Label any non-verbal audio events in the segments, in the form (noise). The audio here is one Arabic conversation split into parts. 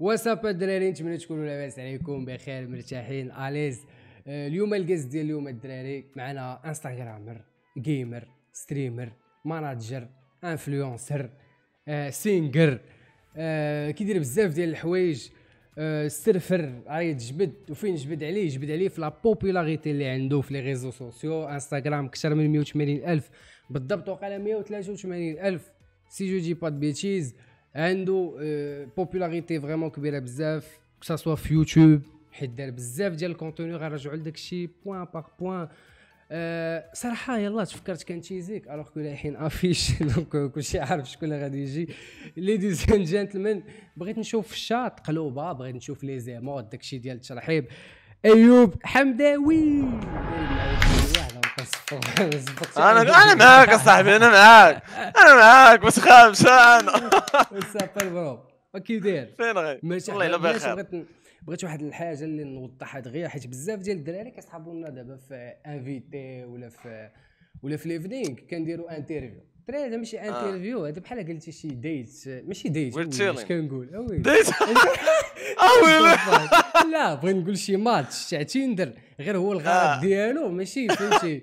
وساب الدراري نتمنى تكونوا لاباس عليكم بخير مرتاحين اليز اليوم القز ديال اليوم الدراري معنا انستغرامر جيمر ستريمر ماناجر انفلونسر سينجر كيدير بزاف ديال الحوايج سيرفر عيط جبد وفين جبد عليه جبد عليه في لا بوبولاريتي اللي عنده في لي ريزو سوسيو انستغرام اكثر من 180 الف بالضبط وقال 183 الف سي جو دي با بيتشيز عنده بوبولاريتي آه، فريمون كبيره بزاف كساسوا في يوتيوب حيت دار بزاف ديال الكونتوني غنرجعوا لداك الشيء بوان باغ بوان صراحه يلا تفكرت كان تيزيك الوغ كو لايحين افيش دونك كلشي عارف شكون اللي غادي يجي ليديز اند جنتلمان بغيت نشوف الشاط قلوبه بغيت نشوف لي زيمود الشيء ديال الترحيب ايوب حمداوي (laughs) انا انا معاك اصاحبي انا معاك انا معاك بس خامس انا (laughs) سابا برو كي داير فين غير والله الا بخير بغيت بغيت واحد الحاجه اللي نوضحها دغيا حيت بزاف ديال الدراري كيصحابونا دابا في انفيتي ولا في ولا في ليفنينغ كنديروا انترفيو دراري هذا ماشي آه. انترفيو هذا بحال قلتي شي ديت ماشي ديت واش كنقول ديت (laughs) (laughs) آه، لا بغيت نقول شي ماتش تاع تيندر غير هو الغرض آه. ديالو ماشي فهمتي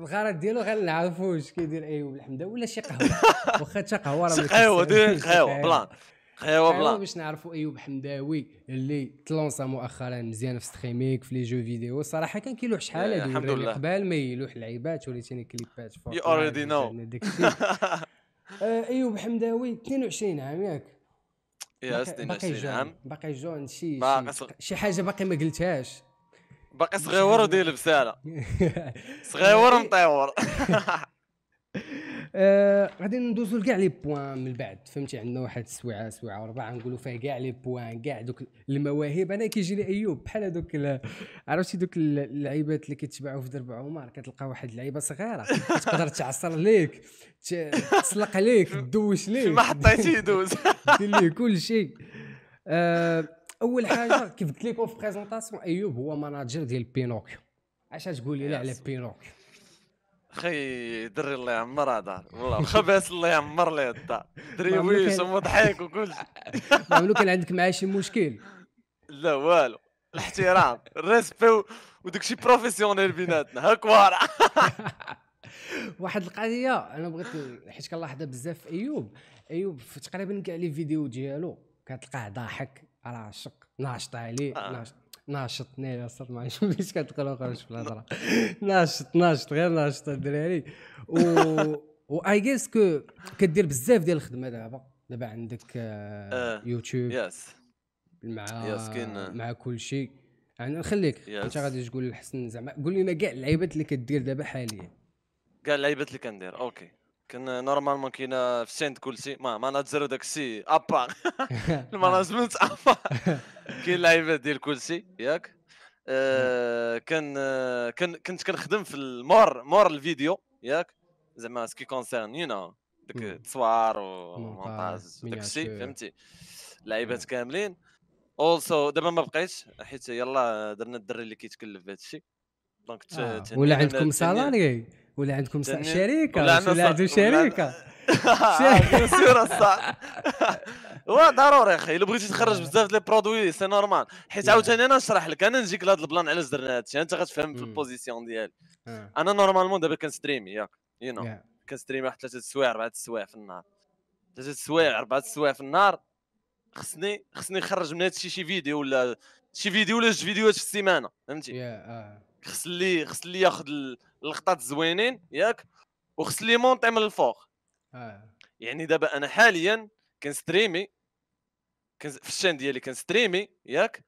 الغرض ديالو غير نعرفوش كيدير ايوب الحمده ولا شي قهوه (laughs) واخا تا قهوه راه شي قهوه دير قهوه بلان قهوه أيوة، بلا باش نعرفوا ايوب حمداوي اللي تلونسا مؤخرا مزيان في ستريميك في لي جو فيديو صراحه كان كيلوح شحال إيه، هادي الحمد لله قبل ما يلوح لعيبات وريتيني كليبات يو اوريدي نو ايوب حمداوي 22 عام ياك يا 22 عام باقي جون شي شي حاجه باقي ما قلتهاش باقي صغيور ودير بساله صغيور مطيور (laughs) آه، غادي ندوزو لكاع لي بوان من بعد فهمتي عندنا واحد السويعه سويعه وربعه نقولوا فيها كاع لي بوان كاع دوك المواهب انا كيجيني ايوب بحال هذوك عرفتي دوك اللعيبات اللي كيتباعوا في درب عمر كتلقى واحد اللعيبه صغيره تقدر تعصر ليك تسلق ليك تدوش ليك ما حطيتي يدوز (laughs) دير ليه كل شيء آه، اول حاجه كيف قلت لكم في بريزونطاسيون ايوب هو ماناجر ديال بينوكيو اش تقولي لي على بينوكيو خي دري (laughs) الله يعمر دار والله خباس الله يعمر ليه الدار ويس ومضحك وكل معمرو كان عندك معاه شي مشكل لا والو الاحترام الريسبي وداكشي بروفيسيونيل بيناتنا هاك وارع (laughs) واحد القضيه انا بغيت حيت كنلاحظها بزاف في ايوب ايوب في تقريبا كاع لي فيديو ديالو كتلقاه ضاحك راشق ناشط عليه آه. ناشط ناشط اصلا ما عنديش (laughs) كتقلق في الهضره ناشط ناشط غير ناشط الدراري و (laughs) و اي جيس كو كدير بزاف ديال الخدمه دابا دابا عندك آه، آه، يوتيوب يس مع مع كل شيء يعني خليك انت غادي تقول لحسن زعما قول لنا كاع اللعيبات اللي كدير دابا حاليا كاع اللعيبات اللي كندير اوكي كان نورمالمون (laughs) (laughs) (laughs) كاين في سانت كلسي ما ماناتزر داك السي ابار الماناجمنت ابار كاين لعيبه ديال كلسي ياك آه، كان آه، كان كنت كنخدم في المور مور الفيديو ياك زعما سكي كونسيرن يو نو ديك التصوير ومونتاج داك الشيء فهمتي لعيبات كاملين اولسو دابا ما بقيتش حيت يلا درنا الدري اللي كيتكلف بهذا الشيء دونك آه. ولا عندكم صالاري ولا عندكم شركه ولا, ولا عنده شركه بيان صح هو ضروري اخي الا بغيتي تخرج بزاف لي برودوي سي نورمال حيت عاوتاني انا نشرح لك انا نجيك لهذا البلان علاش درنا هادشي انت غتفهم في البوزيسيون ديالي آه. انا نورمالمون دابا كنستريم ياك يو نو كنستريم واحد ثلاثه السوايع اربعه السوايع في النهار ثلاثه السوايع اربعه السوايع في النهار خصني خصني نخرج من هادشي شي فيديو ولا شي فيديو ولا جوج فيديوهات في السيمانه فهمتي آه. خص لي خص لي ياخذ اللقطات الزوينين ياك وخص لي مونطي من الفوق آه. يعني دابا انا حاليا كنستريمي في الشان ديالي كنستريمي ياك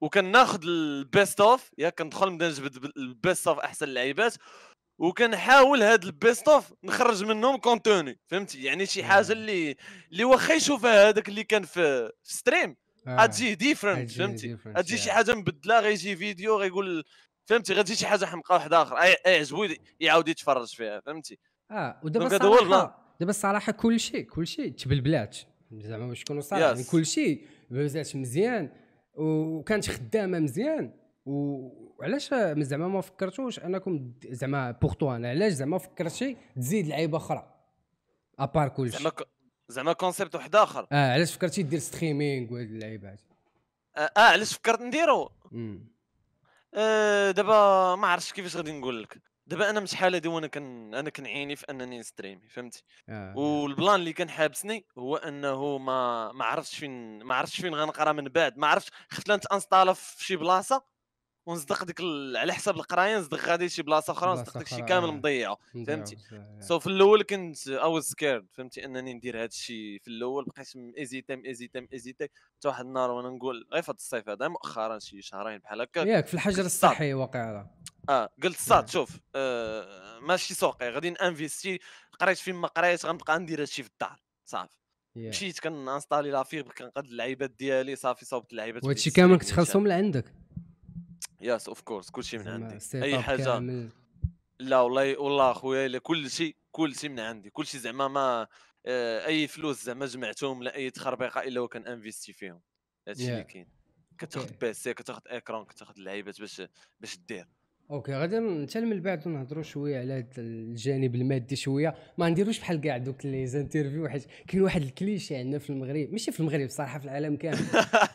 وكناخذ البيست اوف ياك كندخل نبدا نجبد البيست اوف احسن اللعيبات وكنحاول هاد البيست اوف نخرج منهم كونتوني فهمتي يعني شي حاجه آه. اللي اللي واخا يشوفها هذاك اللي كان في ستريم غتجي آه. ديفرنت فهمتي غتجي شي حاجه مبدله غيجي فيديو غيقول فهمتي غادي شي حاجه حمقى اي اخر زوي يعاود يتفرج فيها فهمتي اه ودابا الصراحه دابا الصراحه كلشي كلشي تبلبلات زعما باش نكونوا يعني كل كلشي بزات مزيان وكانت خدامه مزيان وعلاش زعما ما فكرتوش انكم زعما بورتو انا يعني علاش زعما فكرتي تزيد لعيبه اخرى ابار كلشي زعما زعما كونسيبت واحد اخر اه علاش فكرتي دير ستريمينغ وهاد اللعيبات آه،, اه علاش فكرت نديرو مم. أه دابا ما عرفتش كيفاش غادي نقول لك دابا انا من شحال هادي وانا كن انا كنعيني في انني نستريمي فهمتي آه. آه. والبلان اللي كان حابسني هو انه ما ما عرفتش فين ما عرفتش فين غنقرا من بعد ما عرفتش خفت انستالا في شي بلاصه ونصدق ديك على حساب القرايه نصدق غادي شي بلاصه اخرى ونصدق داكشي كامل إيه. مضيعه فهمتي إيه. سو في الاول كنت او سكيرد فهمتي انني ندير هذا الشيء في الاول بقيت مازيتي مازيتي مازيتي حتى واحد النهار وانا نقول غير في هذا الصيف هذا مؤخرا شي شهرين بحال هكا ياك في الحجر الصحي واقع اه قلت صاد إيه. شوف آه ماشي سوقي غادي انفيستي قريت فين ما قريت غنبقى ندير هذا الشيء في الدار صافي مشيت كنانستالي لافيغ كنقاد اللعيبات ديالي صافي صوبت اللعيبات وهادشي كامل كنت خلصهم لعندك يس اوف كورس كل شيء من عندي اي حاجه كامل. لا والله والله اخويا كل شيء كل شيء من عندي كل شيء زعما ما آه، اي فلوس زعما جمعتهم لا اي تخربيقه الا وكان انفيستي فيهم هادشي yeah. اللي كاين كتاخذ okay. بيسي كتاخذ اكرون كتاخذ اللعيبات باش باش دير اوكي غادي حتى من بعد نهضروا شويه على هذا الجانب المادي شويه ما نديروش بحال كاع دوك لي زانترفيو حيت كاين واحد الكليشي عندنا في المغرب ماشي في المغرب صراحه في العالم كامل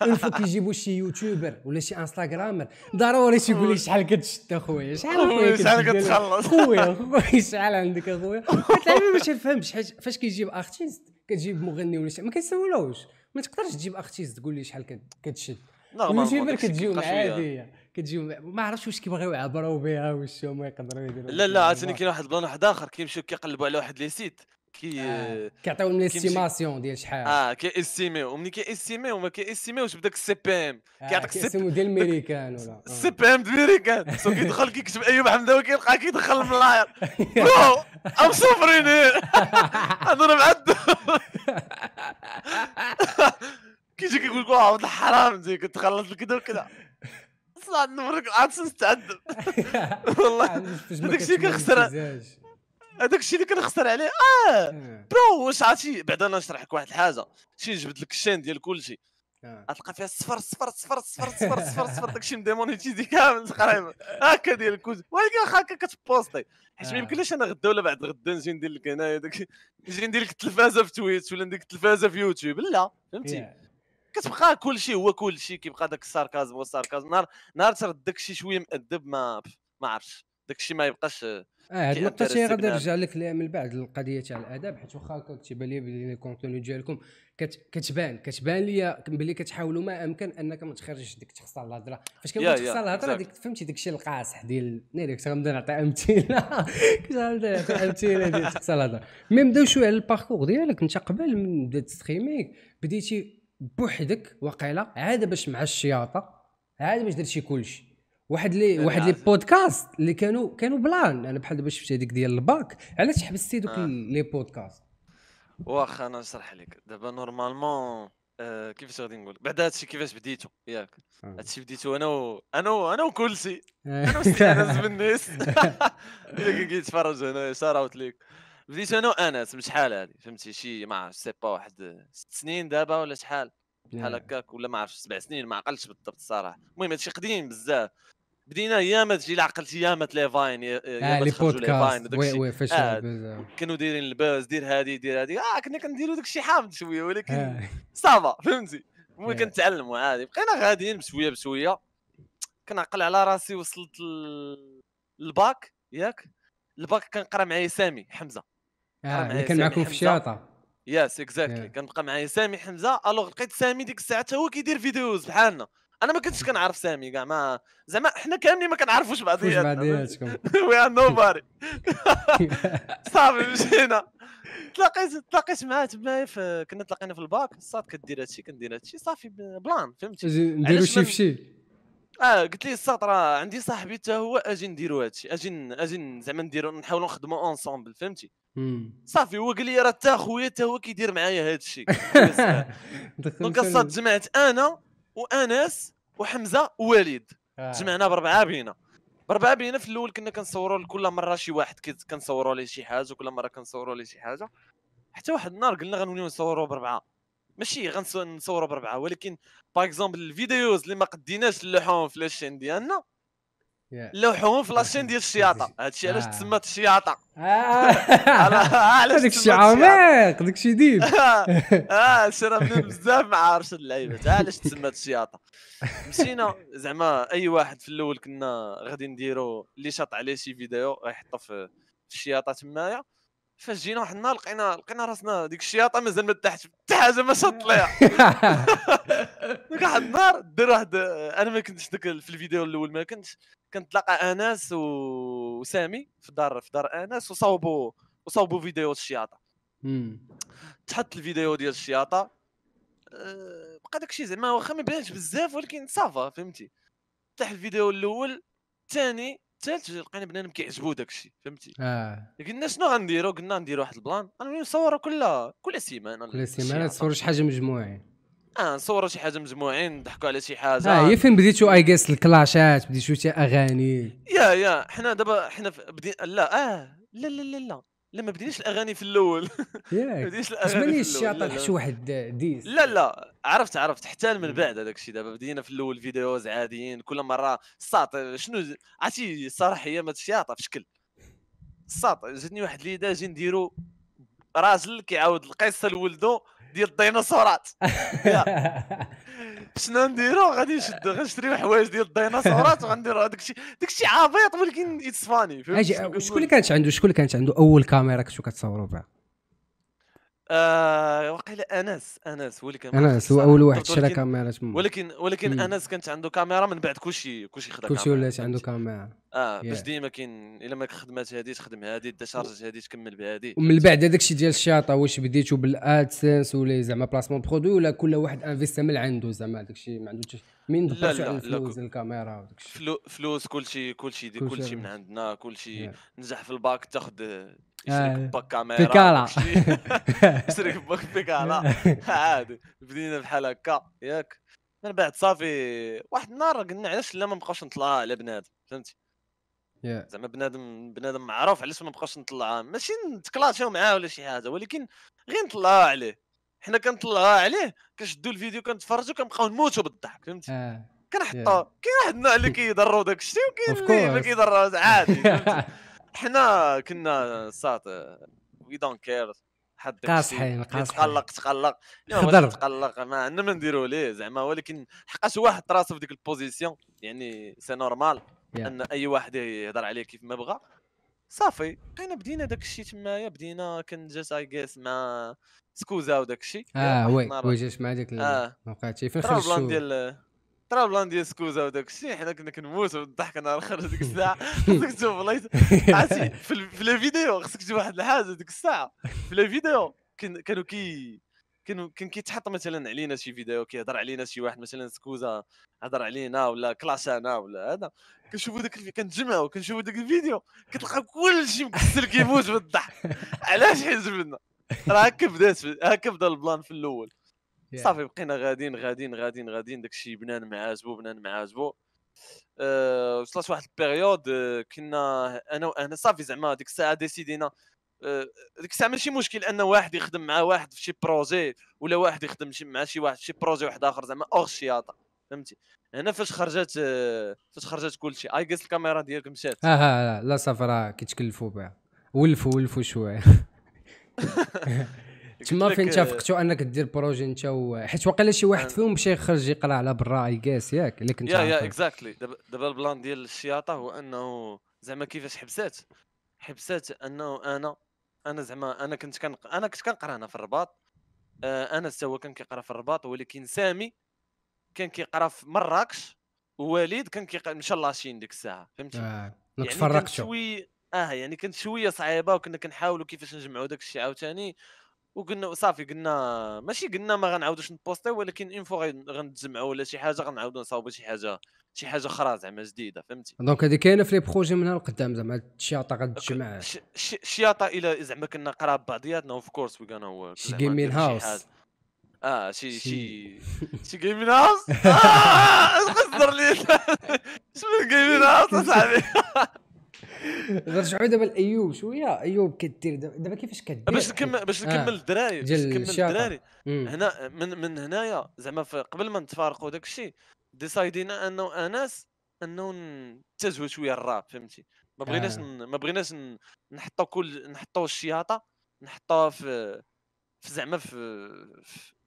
الفو كيجيبوا شي يوتيوبر ولا شي انستغرامر ضروري تيقول لي شحال كتشد اخويا شحال اخويا شحال كتخلص خويا خويا شحال عندك اخويا العالم ما تفهمش حيت فاش كيجيب ارتيست كتجيب مغني ولا شي ما كيسولوش ما تقدرش تجيب ارتيست تقول لي شحال كتشد ماشي كتجيو تجيهم عاديه كتجيو ما عرفتش واش كيبغيو يعبروا بها واش هما يقدروا يديروا لا لا عاوتاني كاين واحد البلان واحد اخر كيمشيو كيقلبوا على واحد لي سيت كي آه. كيعطيوهم ليستيماسيون ديال شحال اه ومني كي استيميو ما كيستيميوش بداك السي بي ام آه، كيعطيك السي آه. بي ام ديال الميريكان ولا السي بي ام ديال الميريكان سو كيدخل كيكتب ايوب حمداوي كيلقى كيدخل من لاير نو ام سوفرين هذو انا (laughs) كيجيك يقول لك واو حرام زي كنت خلصت كذا وكذا اصلا نمرك عاد تستعد (laughs) والله هذاك الشيء كنخسر هذاك الشيء اللي كنخسر عليه آه،, اه برو واش عرفتي بعدا انا نشرح لك واحد الحاجه شي جبت لك الشين ديال كل شيء آه. غتلقى فيها صفر صفر صفر صفر صفر صفر صفر داكشي مديمونيتيزي كامل تقريبا هكا ديال الكوز ولكن واخا هكا كتبوستي حيت ما آه. يمكنليش انا غدا ولا بعد غدا نجي ندير لك هنايا نجي ندير لك التلفازه في تويتش ولا ندير لك التلفازه في يوتيوب لا فهمتي كتبقى كلشي هو كلشي كيبقى داك الساركازم والساركازم نهار نهار ترد داكشي شويه مؤدب ما ما عرفتش داك الشيء ما يبقاش اه هاد النقطه شي غادي نرجع لك من بعد القضيه تاع الاداب حيت واخا كتبان لي بلي لي كونتوني ديالكم كتبان كتبان لي بلي كتحاولوا ما امكن انك ما تخرجش ديك تخسر الهضره فاش كنقول تخسر الهضره فهمتي فهمتي الشيء القاصح ديال ناري كنت غنبدا نعطي امثله (laughs) كنت غنبدا نعطي امثله ديال تخسر الهضره مي نبداو شويه على الباركور ديالك انت قبل من بدا تستخيميك بديتي بوحدك وقيلة عاد باش مع الشياطه عاد باش درتي كلشي واحد لي واحد لي بودكاست اللي كانوا كانوا بلان انا بحال دابا شفت هذيك ديال الباك علاش حبستي دوك آه. لي بودكاست واخا انا نشرح لك دابا نورمالمون آه كيفاش غادي نقول بعد هادشي كيفاش بديتو ياك هادشي آه. بديتو انا و... انا و... انا وكلشي آه. انا وسيدي بالناس (laughs) (laughs) اللي كيتفرجوا هنايا شاروت ليك بديت انا وانس من شحال هذه فهمتي شي ما عرفتش سي با واحد ست سنين دابا ولا شحال بحال هكاك ولا ما عرفتش سبع سنين ما عقلتش بالضبط الصراحه المهم هادشي قديم بزاف بدينا ايامات تجي عقلت ايامات لي فاين آه، لي بودكاست وي وي فاش آه، كانوا دايرين الباز دير هادي دير هادي اه كنا كنديروا داكشي حامض شويه ولكن آه. (laughs) صافا فهمتي المهم كنتعلموا عادي بقينا غاديين بشويه بشويه كنعقل على راسي وصلت للباك ياك الباك كنقرا معايا سامي حمزه آه اللي كان معكم في الشاطه يس اكزاكتلي yeah. كنبقى معايا سامي حمزه الوغ لقيت سامي ديك الساعه حتى هو كيدير فيديوز بحالنا انا ما كنتش كنعرف سامي كاع ما زعما حنا كاملين ما كنعرفوش بعضياتنا وي ار نو باري صافي مشينا تلاقيت تلاقيت معاه تمايا كنا تلاقينا في الباك الصاد كدير هادشي كندير هادشي صافي بلان فهمتي نديرو شي فشي اه قلت لي الساط راه عندي صاحبي حتى هو اجي نديرو هادشي اجي اجي زعما نديرو نحاولو نخدمو اونسومبل فهمتي صافي هو قال لي راه حتى خويا حتى هو كيدير معايا هذا الشيء (laughs) دونك الصاد جمعت انا وانس وحمزه ووليد آه. جمعنا بربعه بينا بربعه بينا في الاول كنا كنصوروا كل مره شي واحد كنصوروا ليه شي حاجه كل مره كنصوروا ليه شي حاجه حتى واحد النهار قلنا غنوليو نصوروا بربعه ماشي غنصوروا بربعه ولكن باغ اكزومبل الفيديوز اللي ما قديناش نلوحوهم في لاشين ديالنا لوحوهم في لاشين (laughs) ديال الشياطه هادشي علاش آه. تسمى الشياطه آه. (laughs) علاش ديك (laughs) عميق داك الشيء ديب اه شربنا بزاف مع عرش اللعيبات علاش تسمى الشياطه مشينا زعما اي واحد في الاول كنا غادي نديرو اللي شاط عليه شي فيديو غيحطو في الشياطه تمايا فاش جينا واحد النهار لقينا لقينا راسنا ديك الشياطه مازال ما تحتش حتى حاجه ما شط ليها ديك واحد النهار دير واحد انا ما كنتش ديك في الفيديو الاول ما كنتش كنتلاقى انس وسامي في دار في دار انس وصاوبوا وصاوبوا فيديو الشياطه تحط الفيديو ديال الشياطه آه، بقى بقى داكشي زعما واخا ما بانش بزاف ولكن صافا فهمتي تحت الفيديو الاول الثاني الثالث لقينا بنادم كيعجبو داكشي فهمتي اه قلنا شنو غنديرو قلنا نديرو واحد البلان غنوليو نصورو كل كل سيمانه كل سيمانه تصوروا شي حاجه مجموعين اه نصوروا شي حاجه مجموعين نضحكوا على شي حاجه اه هي فين بديتو اي جيس الكلاشات بديتو حتى اغاني يا يا حنا دابا حنا بدي لا اه لا لا لا لا لا ما بديناش الاغاني في الاول (laughs) ما بديناش الاغاني في الاول واحد ديس لا لا عرفت عرفت حتى من بعد هذاك الشيء دابا بدينا في الاول فيديوز عاديين كل مره الساط شنو عرفتي هي ما تشياطه في شكل الساط جاتني واحد ليدا جي نديرو راجل كيعاود القصه لولدو ديال الديناصورات شنو نديرو غادي نشد غنشري حوايج ديال الديناصورات وغنديرو هذاك الشيء داك الشيء عبيط ولكن اتس فاني شكون اللي كانت عنده شكون اللي كانت عنده اول كاميرا كنتو كتصوروا بها آه وقيلا انس انس هو اللي كان انس هو اول واحد شرا كاميرا ولكن ولكن ولكن انس كانت عنده كاميرا من بعد كلشي كلشي خدا كلشي ولات عنده كاميرا اه باش ديما كاين الا ما خدمات هذه تخدم هذه تشارج هذه تكمل بهذه ومن بعد هذاك الشيء ديال الشاطه واش بديتو بالادسنس ولا زعما بلاسمون برودوي ولا كل واحد انفيست من عنده زعما هذاك الشيء ما عندوش مين دبرتو على الفلوس الكاميرا وداك الشيء فلو فلوس كلشي كلشي كلشي من عندنا كلشي نجح في الباك تاخذ آه، يشريك باك كاميرا بيكالا (laughs) يشريك باك بيكالا (laughs) عادي بدينا بحال هكا ياك من بعد صافي واحد النهار قلنا علاش لا ما نبقاوش نطلع على بنادم فهمتي yeah. زعما بنادم بنادم معروف علاش ما بقاش نطلعها ماشي نتكلاشيو معاه ولا شي حاجه ولكن غير نطلعها عليه حنا كنطلعها عليه كنشدو الفيديو كنتفرجوا كنبقاو نموتوا بالضحك فهمتي آه. كنحطها yeah. كاين واحد النوع اللي كيضروا داك الشيء وكاين اللي ما كيضروا عادي (laughs) حنا كنا صات وي دونت كير حد قاصحين قاصحين تقلق تقلق خضر تقلق ما عندنا ما نديرو ليه زعما ولكن حقاش واحد راسه في ديك البوزيسيون يعني سي نورمال yeah. ان اي واحد يهضر عليه كيف ما بغى صافي بقينا بدينا داك الشيء تمايا بدينا كنجات اي جيس مع سكوزا وداك الشيء اه وي وي جات مع ديك ما بقاتش فين خرجتو ديال ترابلان ديال سكوزا وداك الشيء حنا كنا كنموتوا من الضحك انا الاخر ديك الساعه (laughs) خصك تشوف بلايص عرفتي في, الفيديو فيديو خصك تشوف واحد الحاجه ديك الساعه في الفيديو فيديو كانوا كي كان كان كيتحط مثلا علينا شي فيديو كيهضر علينا شي واحد مثلا سكوزا هضر علينا ولا كلاس انا ولا هذا كنشوفوا داك الفيديو كنتجمعوا كنشوفوا داك الفيديو كتلقى كلشي مكسل كيموت بالضحك (laughs) علاش حزبنا راه هكا بدات هكا بدا البلان في الاول صافي بقينا غاديين غاديين غاديين غاديين الشيء بنان مع بنان مع عزبو أه وصلت واحد البيريود آه، كنا انا وانا صافي زعما ديك الساعه ديسيدينا آه، ديك الساعه ماشي مشكل ان واحد يخدم مع واحد في شي بروجي ولا واحد يخدم مع شي واحد شي بروجي واحد اخر زعما اوغ شياطه فهمتي هنا فاش خرجت آه، فاش خرجت شيء اي قلت الكاميرا ديالك مشات اه لا آه، لا صافي راه كيتكلفوا بها ولفوا ولفوا شويه (laughs) تما فين اتفقتوا انك دير بروجي انت حيت واقيلا شي واحد فيهم مشى يخرج يقرا على برا اي كاس ياك اللي كنت يا يا اكزاكتلي دابا البلان ديال الشياطه هو انه زعما كيفاش حبسات حبسات انه انا انا زعما انا كنت كان انا كنت كنقرا هنا في الرباط آه، انا انس هو كان كيقرا في الرباط ولكن سامي كان كيقرا في مراكش ووليد كان كيقرا مشى لاشين ديك الساعه فهمتي آه. يعني فرقتو شوي اه يعني كانت شويه صعيبه وكنا كنحاولوا كيفاش نجمعوا داك الشيء عاوتاني وقلنا صافي قلنا ماشي قلنا ما غنعاودوش نبوستي ولكن اون فوا غنتجمعوا ولا شي حاجه غنعاودوا نصاوبوا شي حاجه شي حاجه اخرى زعما جديده فهمتي دونك هذه كاينه في لي بروجي من القدام زعما الشياطه غتجمع الشياطه الى زعما كنا قراب بعضياتنا اوف كورس وي غانا شي جيمين هاوس اه شي شي شي جيمين هاوس اش قصدر لي شنو جيمين هاوس اصاحبي غير دابا لايوب شويه ايوب كدير دابا كيفاش كدير باش نكمل باش نكمل آه. الدراري باش نكمل الدراري هنا من من هنايا زعما قبل ما نتفارقوا داك الشيء ديسايدينا انه انس انه نتجهوا شويه الراب فهمتي ما بغيناش آه. ما بغيناش نحطوا كل نحطوا الشياطه نحطوها في في زعما في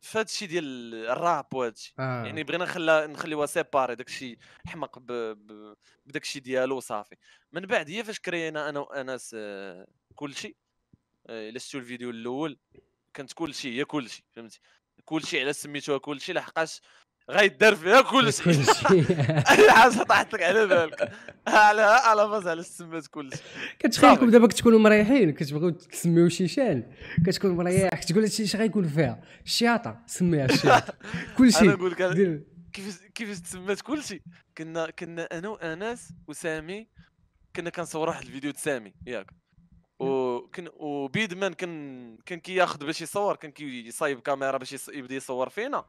فهاد الشيء ديال الراب وهذا الشيء آه. يعني بغينا نخلى نخليوها سيباري داك الشيء حمق ب... ب... بداك الشيء ديالو وصافي من بعد هي فاش كرينا انا وانس آه، كل شيء آه، الا شفتوا الفيديو الاول كانت كل شيء هي كل شيء فهمتي كل شيء على سميتوها كل شيء لحقاش غيدار فيها كلشي اي حاجه طاحت لك على بالك على على فاز على السمات كلشي كتخيلكم دابا كتكونوا مريحين كتبغيو تسميو شان كتكون مريح كتقول هادشي اش غيكون فيها الشياطه سميها الشياطه (laughs) كلشي انا نقول لك كيف كيف تسمات كلشي كنا كنا انا وانس وسامي كنا كنصوروا واحد الفيديو تسامي ياك وكن وبيدمان كان كان كياخذ باش يصور كان كيصايب كاميرا باش يبدا يصور فينا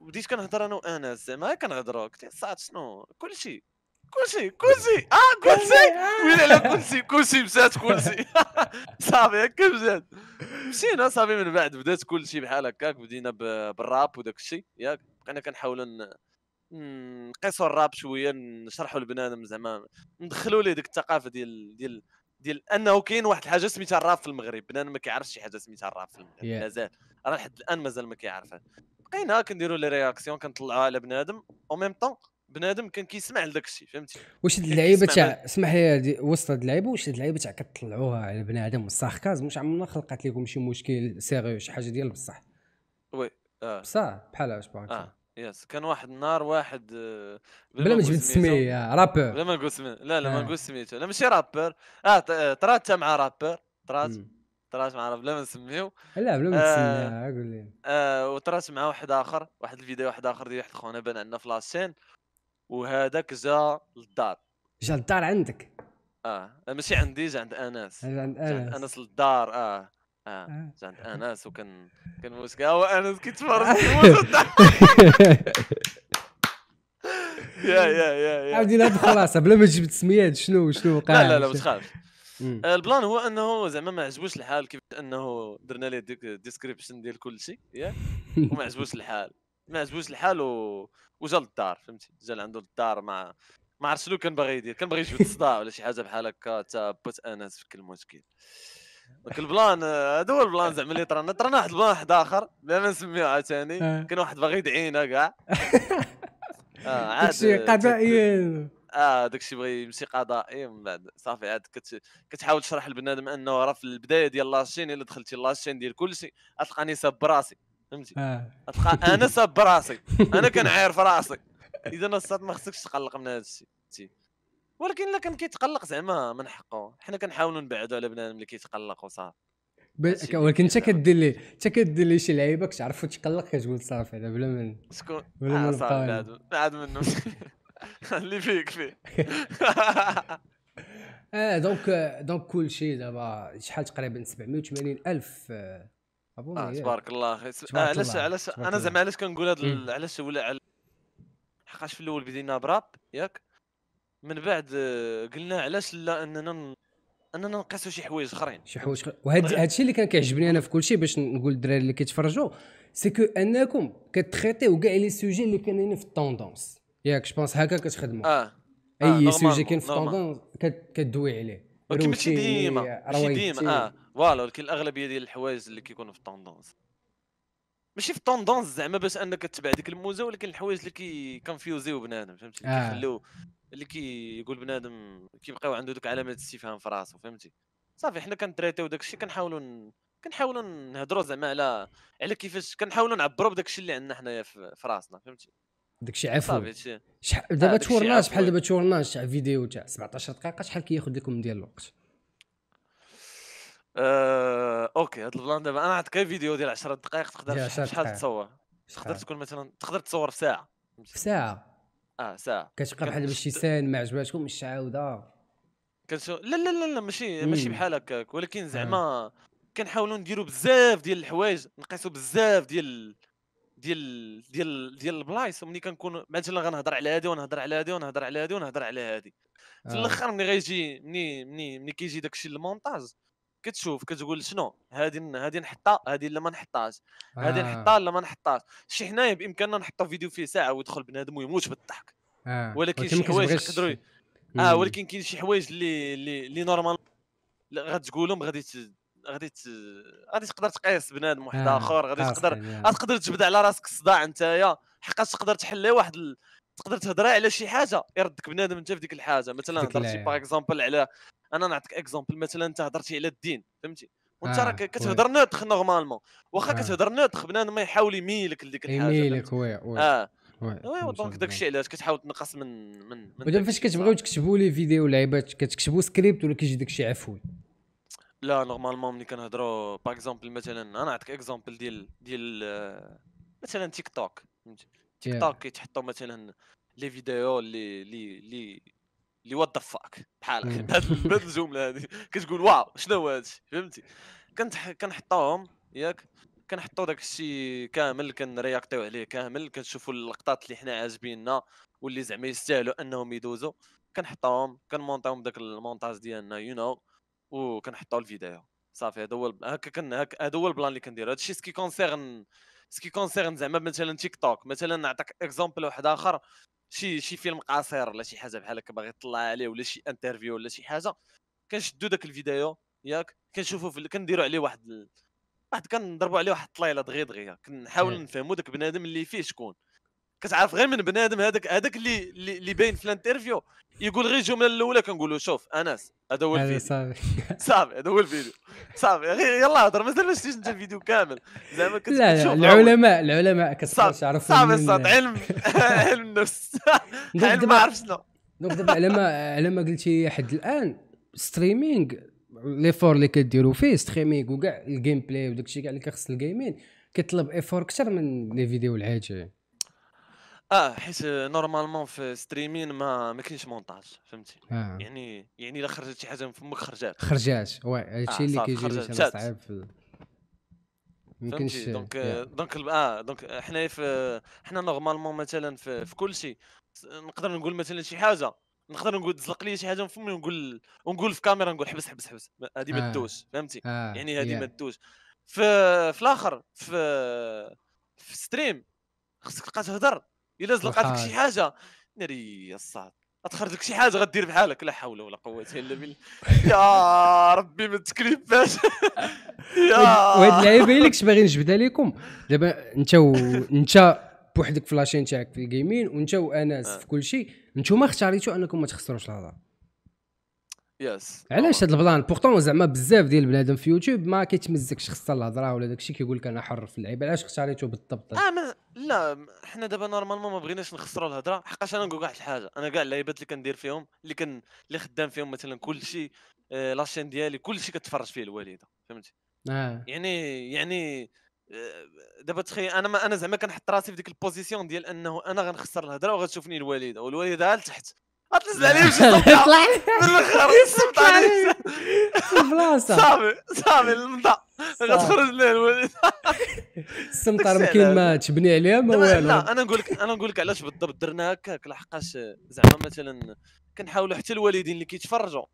وبديت كنهضر انا وانس زعما كنهضروا قلت صاد شنو كلشي كلشي (laughs) كلشي اه كلشي آه. ويلي على كلشي كلشي مشات كلشي (laughs) صافي هكا مشات مشينا صافي من بعد بدات كلشي بحال هكاك بدينا بالراب وداك الشيء ياك بقينا كنحاولوا نقيسوا الراب شويه نشرحوا لبنادم زعما ندخلوا ليه ديك الثقافه ديال ديال ديال انه كاين واحد الحاجه سميتها الراب في المغرب بنادم ما كيعرفش شي حاجه سميتها الراب في المغرب مازال راه لحد الان مازال ما كيعرفها بقينا كنديروا لي رياكسيون كنطلعها على بنادم او ميم طون بنادم كان كيسمع لداك الشيء فهمتي واش هاد اللعيبه تاع اسمح لي وسط هاد اللعيبه واش هاد اللعيبه تاع كطلعوها على بنادم كاز مش عمرنا خلقت لكم شي مشكل سيريو شي حاجه ديال بصح وي اه بصح بحال اش باغي اه يس كان واحد النهار واحد آه، بلا ما تجبد سميه رابور بلا ما نقول سميه لا لا ما نقول آه. سميته لا ماشي رابور آه،, اه طرات مع رابور طرات تراش مع بلا ما نسميو لا بلا ما آه، نسميها قول لي آه، وتراش مع واحد اخر واحد الفيديو واحد اخر ديال واحد خونا بان عندنا في لاسين وهذاك جا للدار جا للدار عندك آه،, اه ماشي عندي جا عند انس جا عند انس عند انس للدار اه اه جا عند انس وكان كان موسكا هو انس كيتفرج (laughs) يا يا يا يا عاودي خلاص بلا ما تجيب تسميات شنو شنو وقع لا لا لا ما تخافش آه، البلان هو انه زعما ما عجبوش الحال كيف انه درنا ليه ديسكريبشن ديال كل شيء ياك (laughs) وما عجبوش الحال ما عجبوش الحال و... وجا للدار فهمتي جا عنده للدار مع ما عرفتش شنو كان باغي يدير كان باغي يجبد الصداع (laughs) ولا شي حاجه بحال هكا تا بوت انا تفك المشكل دونك البلان هذا هو البلان زعما اللي طرنا طرنا واحد البلان واحد اخر بلا ما نسميه عاوتاني آه. كان واحد باغي يدعينا كاع (laughs) آه عاد قبائل اه داك الشيء بغى يمشي قضائي من بعد صافي عاد كت... كتحاول تشرح لبنادم انه راه في البدايه ديال لاشين الا دخلتي لاشين ديال كلشي غتلقاني ساب براسي فهمتي غتلقى آه. (laughs) انا ساب براسي انا كنعير في راسي اذا الصاد ما خصكش تقلق من هذا الشيء ولكن الا كان كيتقلق زعما من حقه حنا كنحاولوا نبعدوا على بنادم اللي كيتقلق وصافي ولكن انت كدير لي انت كدير لي شي لعيبه كتعرفو تقلق كتقول صافي بلا من شكون بلا آه، من بعد منه (laughs) اللي فيك فيه اه دونك دونك كل شيء دابا شحال تقريبا 780 الف اه تبارك الله اخي علاش علاش انا زعما علاش كنقول هذا علاش ولا على حقاش في الاول بدينا براب ياك من بعد قلنا علاش لا اننا اننا نقيسوا شي حوايج اخرين شي حوايج وهذا الشيء اللي كان كيعجبني انا في كل شيء باش نقول للدراري اللي كيتفرجوا سي كو انكم كتخيطيو كاع لي سوجي اللي كاينين في التوندونس ياك جو بونس هكا كتخدموا آه. اه اي سوجي كاين في طوندون كدوي عليه ولكن ماشي ديما ماشي ديما اه فوالا ولكن الاغلبيه ديال الحوايج اللي كيكونوا في طوندونس ماشي في طوندونس زعما باش انك تتبع ديك الموزه ولكن الحوايج اللي كيكونفيوزيو بنادم فهمتي آه. كيخليو اللي كيقول كي بنادم كيبقاو عنده دوك علامات استفهام في راسو فهمتي صافي حنا كنتريتيو داك الشيء كنحاولوا كنحاولوا نهضروا زعما على على كيفاش كنحاولوا نعبروا بداك الشيء اللي عندنا حنايا في راسنا فهمتي داك الشيء عفوي شحال آه، دابا تورناج بحال دابا تورناج تاع فيديو تاع 17 دقيقه شحال كياخذ لكم ديال الوقت أه... اوكي هذا البلان دابا انا عندك فيديو ديال 10 دقائق تقدر شحال تصور تقدر تكون مثلا تقدر تصور في ساعه في ساعه اه ساعه كتبقى بحال باش شي سان ما عجباتكم عاوده كنشوف لا لا لا لا ماشي ماشي بحال هكاك ولكن آه. زعما آه. كنحاولوا نديروا بزاف ديال الحوايج نقيسوا بزاف ديال ديال ديال ديال البلايص ملي كنكون مثلا غنهضر على هادي ونهضر على هادي ونهضر على هادي ونهضر على هادي في آه. الاخر ملي غيجي ملي ملي ملي كيجي داكشي المونتاج كتشوف كتقول شنو هادي هادي نحطها هادي لا ما نحطهاش هادي آه. نحطها لا ما نحطهاش شي حنايا بامكاننا نحطو فيديو فيه ساعه ويدخل بنادم ويموت بالضحك آه. ولكن شي حوايج يقدروا اه ولكن كاين شي حوايج اللي اللي اللي نورمال غتقولهم غادي غادي غادي تقدر تقيس بنادم واحد آه، اخر غادي تقدر تقدر تجبد على راسك الصداع نتايا حقاش تقدر تحل واحد ال... تقدر تهضر على شي حاجه يردك بنادم انت في ديك الحاجه مثلا هضرتي باغ اكزومبل على انا نعطيك اكزومبل مثلا انت هضرتي على الدين فهمتي وانت آه راك كتهضر نوتخ نورمالمون واخا آه. كتهضر نوتخ بنادم ما يحاول يميلك لديك الحاجه يميلك وي وي اه دونك داكشي علاش كتحاول تنقص من من, من ودابا فاش كتبغيو تكتبوا لي فيديو لعيبات كتكتبوا سكريبت ولا كيجي داكشي عفوي لا نورمالمون ملي كنهضروا باغ اكزومبل مثلا انا نعطيك اكزومبل ديال ديال مثلا تيك توك تيك توك كيتحطوا مثلا لي فيديو اللي اللي اللي اللي وات ذا فاك بحالك بهذه mm. الجمله هذه كتقول واو شنو هذا الشيء فهمتي كنت كنحطوهم ياك كنحطو داك الشيء كامل كنرياكتيو عليه كامل كنشوفوا اللقطات اللي حنا عاجبيننا واللي زعما يستاهلوا انهم يدوزوا كنحطوهم كنمونطيهم داك المونتاج ديالنا يو you نو know. وكنحطوا الفيديو صافي هذا هو هكا كن هذا هو البلان اللي كندير الشيء سكي كونسيرن سكي كونسيرن زعما مثلا تيك توك مثلا نعطيك اكزومبل واحد اخر شي شي فيلم قصير ولا شي حاجه بحال هكا باغي تطلع عليه ولا شي انترفيو ولا شي حاجه كنشدو داك الفيديو ياك كنشوفو في... كنديرو عليه واحد ال... واحد كنضربو عليه واحد الطليله دغيا دغيا كنحاول إيه. نفهمو داك بنادم اللي فيه شكون كتعرف غير من بنادم هذاك هذاك اللي اللي باين في الانترفيو يقول غير الجمله الاولى كنقول له شوف انس هذا هو الفيديو صافي (laughs) صافي هذا هو الفيديو صافي يلا هضر مازال ما شفتيش انت الفيديو كامل زعما كنت لا لا العلماء العلماء تعرف صافي صافي علم (laughs) علم النفس (laughs) علم ما عرف شنو دونك دابا على ما على ما قلتي حد الان ستريمينغ ليفور اللي كديروا فيه ستريمينغ وكاع الجيم بلاي وداك الشيء كاع اللي كيخص الجيمين كيطلب ايفور اكثر من لي فيديو العاديه اه حيت نورمالمون في ستريمين ما ما كاينش مونتاج فهمتي آه. يعني يعني الا خرجت شي حاجه من فمك خرجات خرجات وي آه، هادشي اللي كيجي لي صعيب في ما كاينش دونك yeah. دونك اه دونك حنايا في حنا نورمالمون مثلا في, في كل شيء نقدر نقول مثلا شي حاجه نقدر نقول تزلق لي شي حاجه من فمي ونقول ونقول في كاميرا نقول حبس حبس حبس هذه ما آه. تدوش فهمتي آه. يعني هذه yeah. ما تدوش في في الاخر في في ستريم خصك تبقى تهضر الا زلقات لك شي حاجه ناري الصاد غتخرج لك شي حاجه غدير بحالك لا حول ولا قوه الا بالله يا ربي ما تكريباش (laughs) يا وهاد اللعيبه باين لك باغي نجبدها لكم دابا انت انت بوحدك في لاشين تاعك في الجيمين وانت وانس آه. في كل شيء انتم اختاريتوا انكم ما تخسروش الهضره يس علاش هذا البلان بورتون زعما بزاف ديال بنادم في يوتيوب ما كيتمزكش خصها الهضره ولا داكشي كيقول لك انا حر في اللعيبه علاش اختاريتو بالضبط اه ما لا حنا دابا نورمالمون ما بغيناش نخسروا الهضره حقاش انا نقول واحد الحاجه انا كاع اللعيبات اللي كندير فيهم اللي كن اللي خدام فيهم مثلا كلشي آه، لاشين ديالي كلشي كتفرج فيه الوالده فهمتي آه. يعني يعني آه، دابا تخيل انا ما انا زعما كنحط راسي في ديك البوزيسيون ديال انه انا غنخسر الهضره وغتشوفني الوالده والوالده تحت اطلس عليه مش يطلع من الاخر يسبط عليه البلاصه صافي صافي المنطا غتخرج ليه الوليد السمطه كاين ما تبني عليها ما والو لا انا نقول لك انا نقول لك علاش بالضبط درنا هكاك لحقاش زعما مثلا كنحاولوا حتى الوالدين اللي كيتفرجوا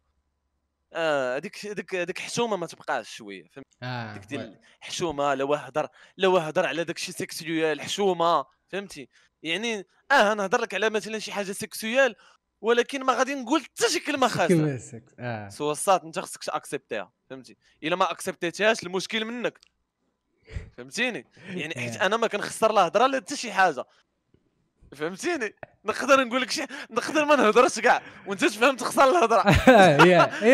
آه، هذيك آه هذيك هذيك حشومه ما تبقاش شويه فهمتي آه ديك ديال الحشومه لا هضر لا هضر على داك الشيء سيكسيويال حشومه فهمتي يعني اه نهضر لك على مثلا شي حاجه سيكسيويال ولكن ما غادي نقول حتى شي كلمه خاسره آه. سوا انت خصك تاكسبتيها فهمتي الا ما اكسبتيتهاش المشكل منك فهمتيني يعني (laughs) حيت آه. انا ما كنخسر لا هضره لا حتى شي حاجه فهمتيني نقدر نقول لك شي نقدر ما نهضرش كاع وانت تفهم تخسر الهضره (laughs)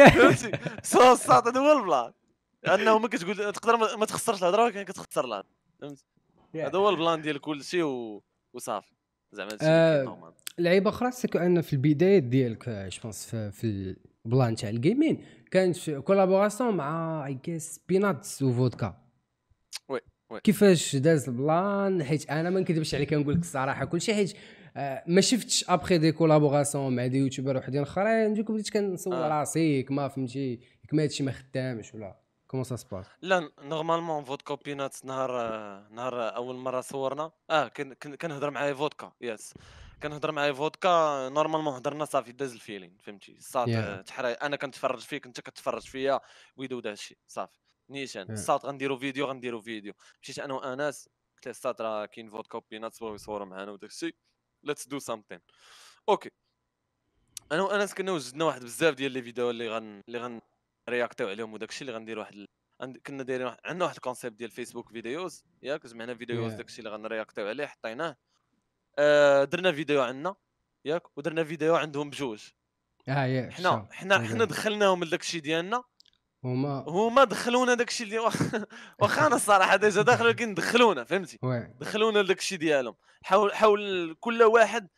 فهمتي سوا الصات هذا هو البلان انه ما كتقول تقدر ما تخسرش الهضره ولكن كتخسر الهضره فهمتي هذا هو البلان ديال كلشي و... وصافي زعما آه، لعيبه اخرى سكو ان في البدايه ديالك جو آه، بونس في, في البلان تاع الجيمين كانت كولابوراسيون مع اي كيس بيناتس وفودكا وي وي كيفاش داز البلان حيت انا ما نكذبش عليك نقول لك الصراحه كلشي حيت آه ما شفتش ابخي دي كولابوراسيون مع دي يوتيوبر وحدين اخرين دوك بديت كنصور آه. راسي كما فهمتي كما هادشي ما خدامش ولا كومون سا سباس لا نورمالمون فودكا بينات نهار نهار اول مره صورنا اه كنهضر معايا فودكا يس كنهضر معايا فودكا نورمالمون هضرنا صافي داز الفيلين فهمتي الصاد yeah. تحرى انا كنتفرج فيك انت كتفرج فيا ويدو داكشي صافي نيشان yeah. الصاد غنديرو فيديو غنديرو فيديو مشيت انا وانس قلت له الصاد راه كاين فودكا بينات بغاو يصوروا معانا وداكشي ليتس دو سامثين اوكي انا وانس كنا وجدنا واحد بزاف ديال لي فيديو اللي غن اللي غن رياكتيو عليهم وداكشي اللي غندير واحد ال... كنا دايرين واحد... عندنا واحد الكونسيبت ديال فيسبوك فيديوز ياك جمعنا فيديوز داكشي اللي غنرياكتيو عليه حطيناه آه درنا فيديو عندنا ياك ودرنا فيديو عندهم بجوج اه يا حنا حنا حنا دخلناهم لداكشي ديالنا هما هما دخلونا داكشي اللي (laughs) واخا انا الصراحه ديجا داخل ولكن دخلونا فهمتي دخلونا لداكشي ديالهم حاول حاول كل واحد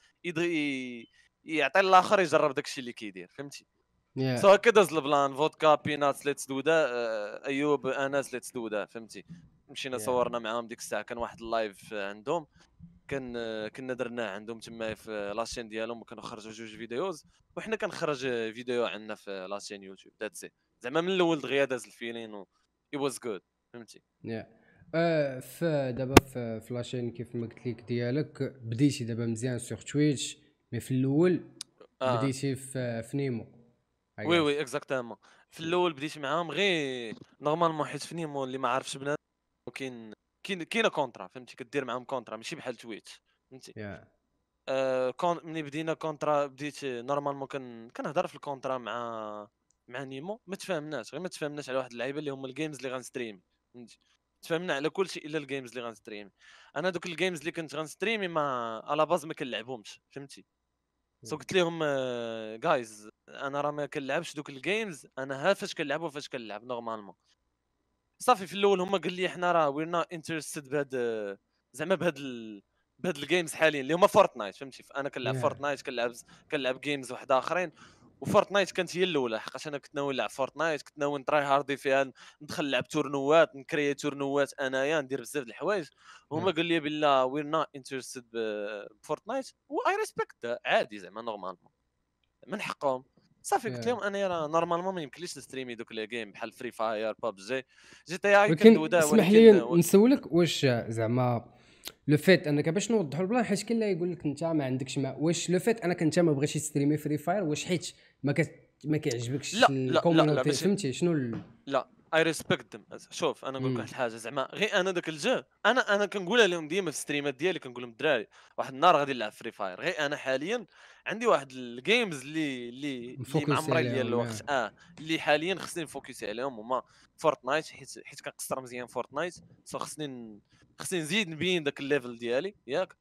يعطي الاخر يجرب داكشي اللي كيدير فهمتي سو هكا داز البلان فودكا بيناتس ليتس دو ذا ايوب انس ليتس دو ذا فهمتي مشينا yeah. صورنا معاهم ديك الساعه كان واحد اللايف عندهم كان آه، كنا درناه عندهم تما في لاشين ديالهم وكانوا خرجوا جوج فيديوز وحنا كنخرج فيديو عندنا في لاشين يوتيوب ذاتس زعما من الاول دغيا داز الفيلين و اي واز جود فهمتي يا آه، دابا في فلاشين كيف ما قلت لك ديالك بديتي دابا مزيان سور تويتش مي في الاول آه. بديتي في, في نيمو وي وي اكزاكتومون في الاول بديت معاهم غير نورمالمون حيت في نيمو اللي ما عارفش وكاين كاين كاين كونترا فهمتي كدير معاهم كونترا ماشي بحال تويتش فهمتي كون آه، ملي بدينا كونترا بديت نورمالمون كن... كنهضر في الكونترا مع مع نيمو ما تفاهمناش غير ما تفاهمناش على واحد اللعيبه اللي هما الجيمز اللي غنستريم فهمتي تفاهمنا على كل شيء الا الجيمز اللي غنستريم انا دوك الجيمز اللي كنت غنستريمي ما على باز ما كنلعبهمش فهمتي سو قلت لهم جايز آه، انا راه ما كنلعبش دوك الجيمز انا ها فاش كنلعب وفاش كنلعب نورمالمون صافي في الاول هما قال لي حنا راه ويرنا انترستد بهاد آه، زعما بهاد ال... بهاد الجيمز حاليا اللي هما فورتنايت فهمتي انا كنلعب yeah. فورتنايت كنلعب كنلعب جيمز واحد اخرين وفورتنايت كانت هي الاولى حقاش انا كنت ناوي نلعب فورتنايت كنت ناوي نتراي هاردي فيها ندخل نلعب تورنوات نكري تورنوات انايا ندير بزاف الحوايج هما قال لي بالله وير نوت انترستد بفورتنايت واي ريسبكت عادي زعما نورمالمون من حقهم صافي قلت لهم انا راه نورمالمون ما يمكنليش نستريمي دوك لي جيم بحال فري فاير بابجي جي تي اي كندوي ولكن اسمح لي نسولك واش زعما لو فيت انك باش نوضحوا البلان حيت كاين اللي يقول لك انت ما عندكش ما واش لو فيت انك انت ما بغيتش تستريمي فري فاير واش حيت ما كت... ما كيعجبكش لا لا لا, لا فهمتي شنو ال... لا اي ريسبكت ذم شوف انا نقول لك واحد الحاجه زعما غير انا ذاك الجو انا انا كنقولها لهم ديما في الستريمات ديالي كنقول لهم الدراري واحد النهار غادي نلعب فري فاير غير انا حاليا عندي واحد الجيمز اللي اللي اللي معمره ليا الوقت نعم. اه اللي حاليا خصني نفوكسي عليهم هما فورتنايت حيت حيت كنقصر مزيان فورتنايت سو خصني خصني نزيد نبين داك الليفل ديالي ياك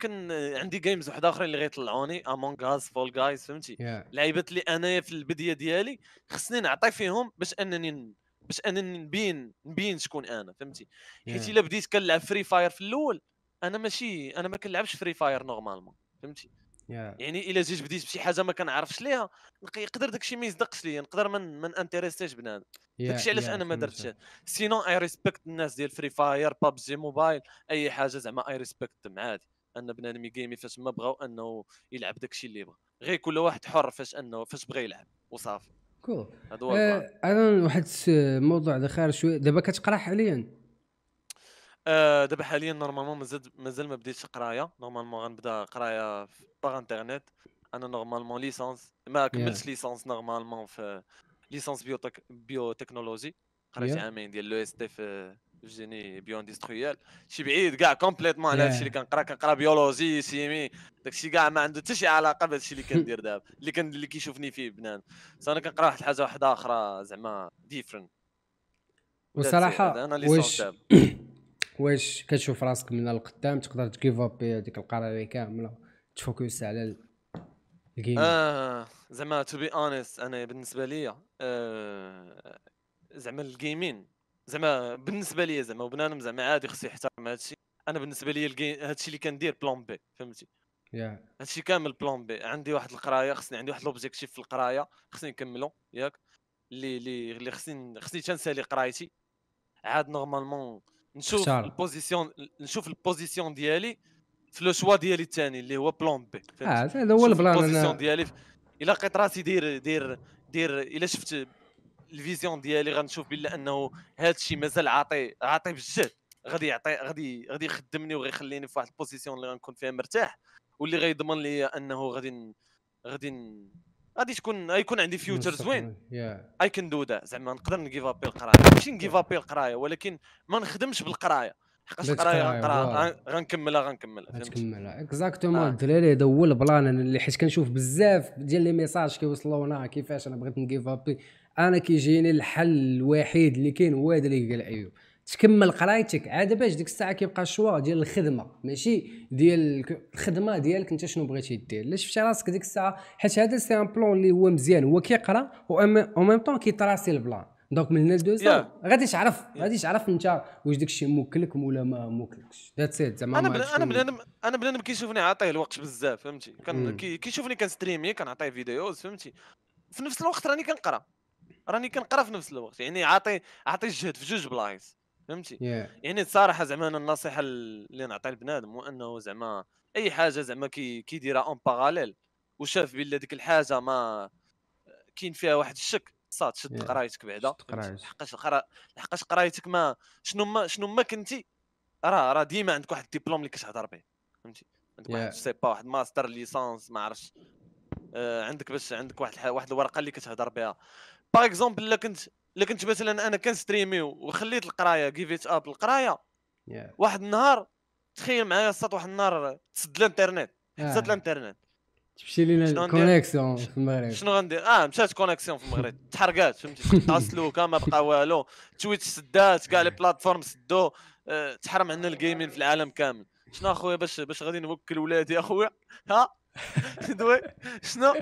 كان عندي جيمز واحد اخرين اللي غيطلعوني امونغ اس فول جايز فهمتي yeah. لعيبات اللي انايا في البديه ديالي خصني نعطي فيهم باش انني باش انني نبين نبين شكون انا فهمتي حيت yeah. الا بديت كنلعب فري فاير في الاول انا ماشي انا ما كنلعبش فري فاير نورمالمون فهمتي يعني الا جيت بديت بشي حاجه ما كنعرفش ليها يقدر داكشي ما يصدقش ليا نقدر من ما انتريسيش بنادم داكشي علاش انا ما درتش سينو اي ريسبكت الناس ديال فري فاير بابجي موبايل اي حاجه زعما اي ريسبكتهم عادي ان بنادم يجيمي فاش ما بغاو انه يلعب داكشي اللي بغا غير كل واحد حر فاش انه فاش بغى يلعب وصافي كول cool. هذا هو آه، انا واحد الموضوع دخل خارج شويه دابا كتقرح حاليا آه، دابا حاليا نورمالمون مازال مازال ما بديتش قرايه نورمالمون غنبدا قرايه باغ انترنيت انا نورمالمون ليسونس ما كملتش yeah. ليسونس نورمالمون في ليسونس بيوتك تكنولوجي قريت yeah. عامين ديال لو اس تي في جيني بيو اندستريال شي بعيد كاع كومبليتمون على هادشي اللي كنقرا كنقرا بيولوجي سيمي داكشي كاع ما عنده حتى شي علاقه بهادشي اللي (laughs) كندير دابا اللي كان اللي كيشوفني فيه بنان بس انا كنقرا واحد الحاجه واحده اخرى زعما ديفرنت وصراحه واش (clears throat) واش كتشوف راسك من القدام تقدر اب هذيك القراري كامله تفوكس على الجيم اه زعما تو بي اونست انا بالنسبه ليا آه زعما الجيمين زعما بالنسبه ليا زعما وبنادم زعما عادي خصو يحترم هادشي انا بالنسبه ليا هادشي اللي كندير بلان بي فهمتي yeah. هادشي كامل بلان بي عندي واحد القرايه خصني عندي واحد لوبجيكتيف في القرايه خصني نكملو ياك اللي اللي اللي خصني خصني تنسالي قرايتي عاد نورمالمون نشوف البوزيسيون نشوف البوزيسيون ديالي في لو شوا ديالي الثاني اللي هو بلان بي اه هذا هو البلان البوزيسيون ديالي في... الا لقيت راسي دير دير دير الا شفت الفيزيون ديالي غنشوف بلا انه هذا الشيء مازال عاطي عاطي بالجهد غادي يعطي غادي غادي يخدمني ويخليني في واحد البوزيسيون اللي غنكون فيها مرتاح واللي غيضمن لي انه غادي غادي غادي تكون غيكون عندي فيوتشر زوين اي كان دو ذا زعما نقدر نجيف ابي القرايه ماشي نجيف ابي القرايه ولكن ما نخدمش بالقرايه حقاش القرايه غنقراها غنكملها غنكملها غنكملها اكزاكتومون الدراري هذا هو البلان انا اللي حيت كنشوف بزاف ديال لي ميساج كيوصلونا كيفاش انا بغيت نجيف ابي انا كيجيني الحل الوحيد اللي كاين هو هذا اللي قال ايوب تكمل قرايتك عاد باش ديك الساعه كيبقى الشوا ديال الخدمه ماشي ديال الخدمه ديالك انت شنو بغيتي دير لا شفتي راسك ديك الساعه حيت هذا سي ان بلون اللي هو مزيان هو كيقرا و او ميم طون كيتراسي البلان دونك من هنا لدوزا yeah. غادي تعرف غادي تعرف انت واش داك الشيء موكلك ولا ما موكلكش ذات سيت زعما انا انا بنادم انا بنادم كيشوفني عاطيه الوقت بزاف فهمتي كان... كي... كيشوفني كنستريمي كنعطيه فيديوز فهمتي في نفس الوقت راني كنقرا راني كنقرا في نفس الوقت يعني عاطي عاطي الجهد في جوج بلايص فهمتي yeah. يعني صراحه زعما انا النصيحه اللي نعطي لبنادم هو انه زعما اي حاجه زعما كي كيديرها اون باراليل وشاف بلي ديك الحاجه ما كاين فيها واحد الشك صات شد yeah. قرايتك بعدا لحقاش القرا لحقاش قرايتك ما شنو ما شنو ما كنتي راه راه ديما عندك واحد الدبلوم اللي كتهضر به فهمتي عندك yeah. واحد سيبا واحد ماستر ليسانس ما عرفتش آه عندك باش عندك واحد واحد الورقه اللي كتهضر بها باغ اكزومبل الا كنت الا كنت مثلا انا كنستريمي وخليت القرايه جيفيت اب القرايه yeah. واحد النهار تخيل معايا صات واحد النهار تسد الانترنت حسد yeah. آه. الانترنت تمشي لينا الكونيكسيون في المغرب شنو غندير اه مشات كونيكسيون في المغرب (laughs) تحرقات فهمتي قطع سلوكه ما بقى والو تويتش سدات كاع لي بلاتفورم سدو آه، تحرم عندنا الجيمين في العالم كامل شنو اخويا باش باش غادي نوكل ولادي اخويا ها (laughs) دوي شنو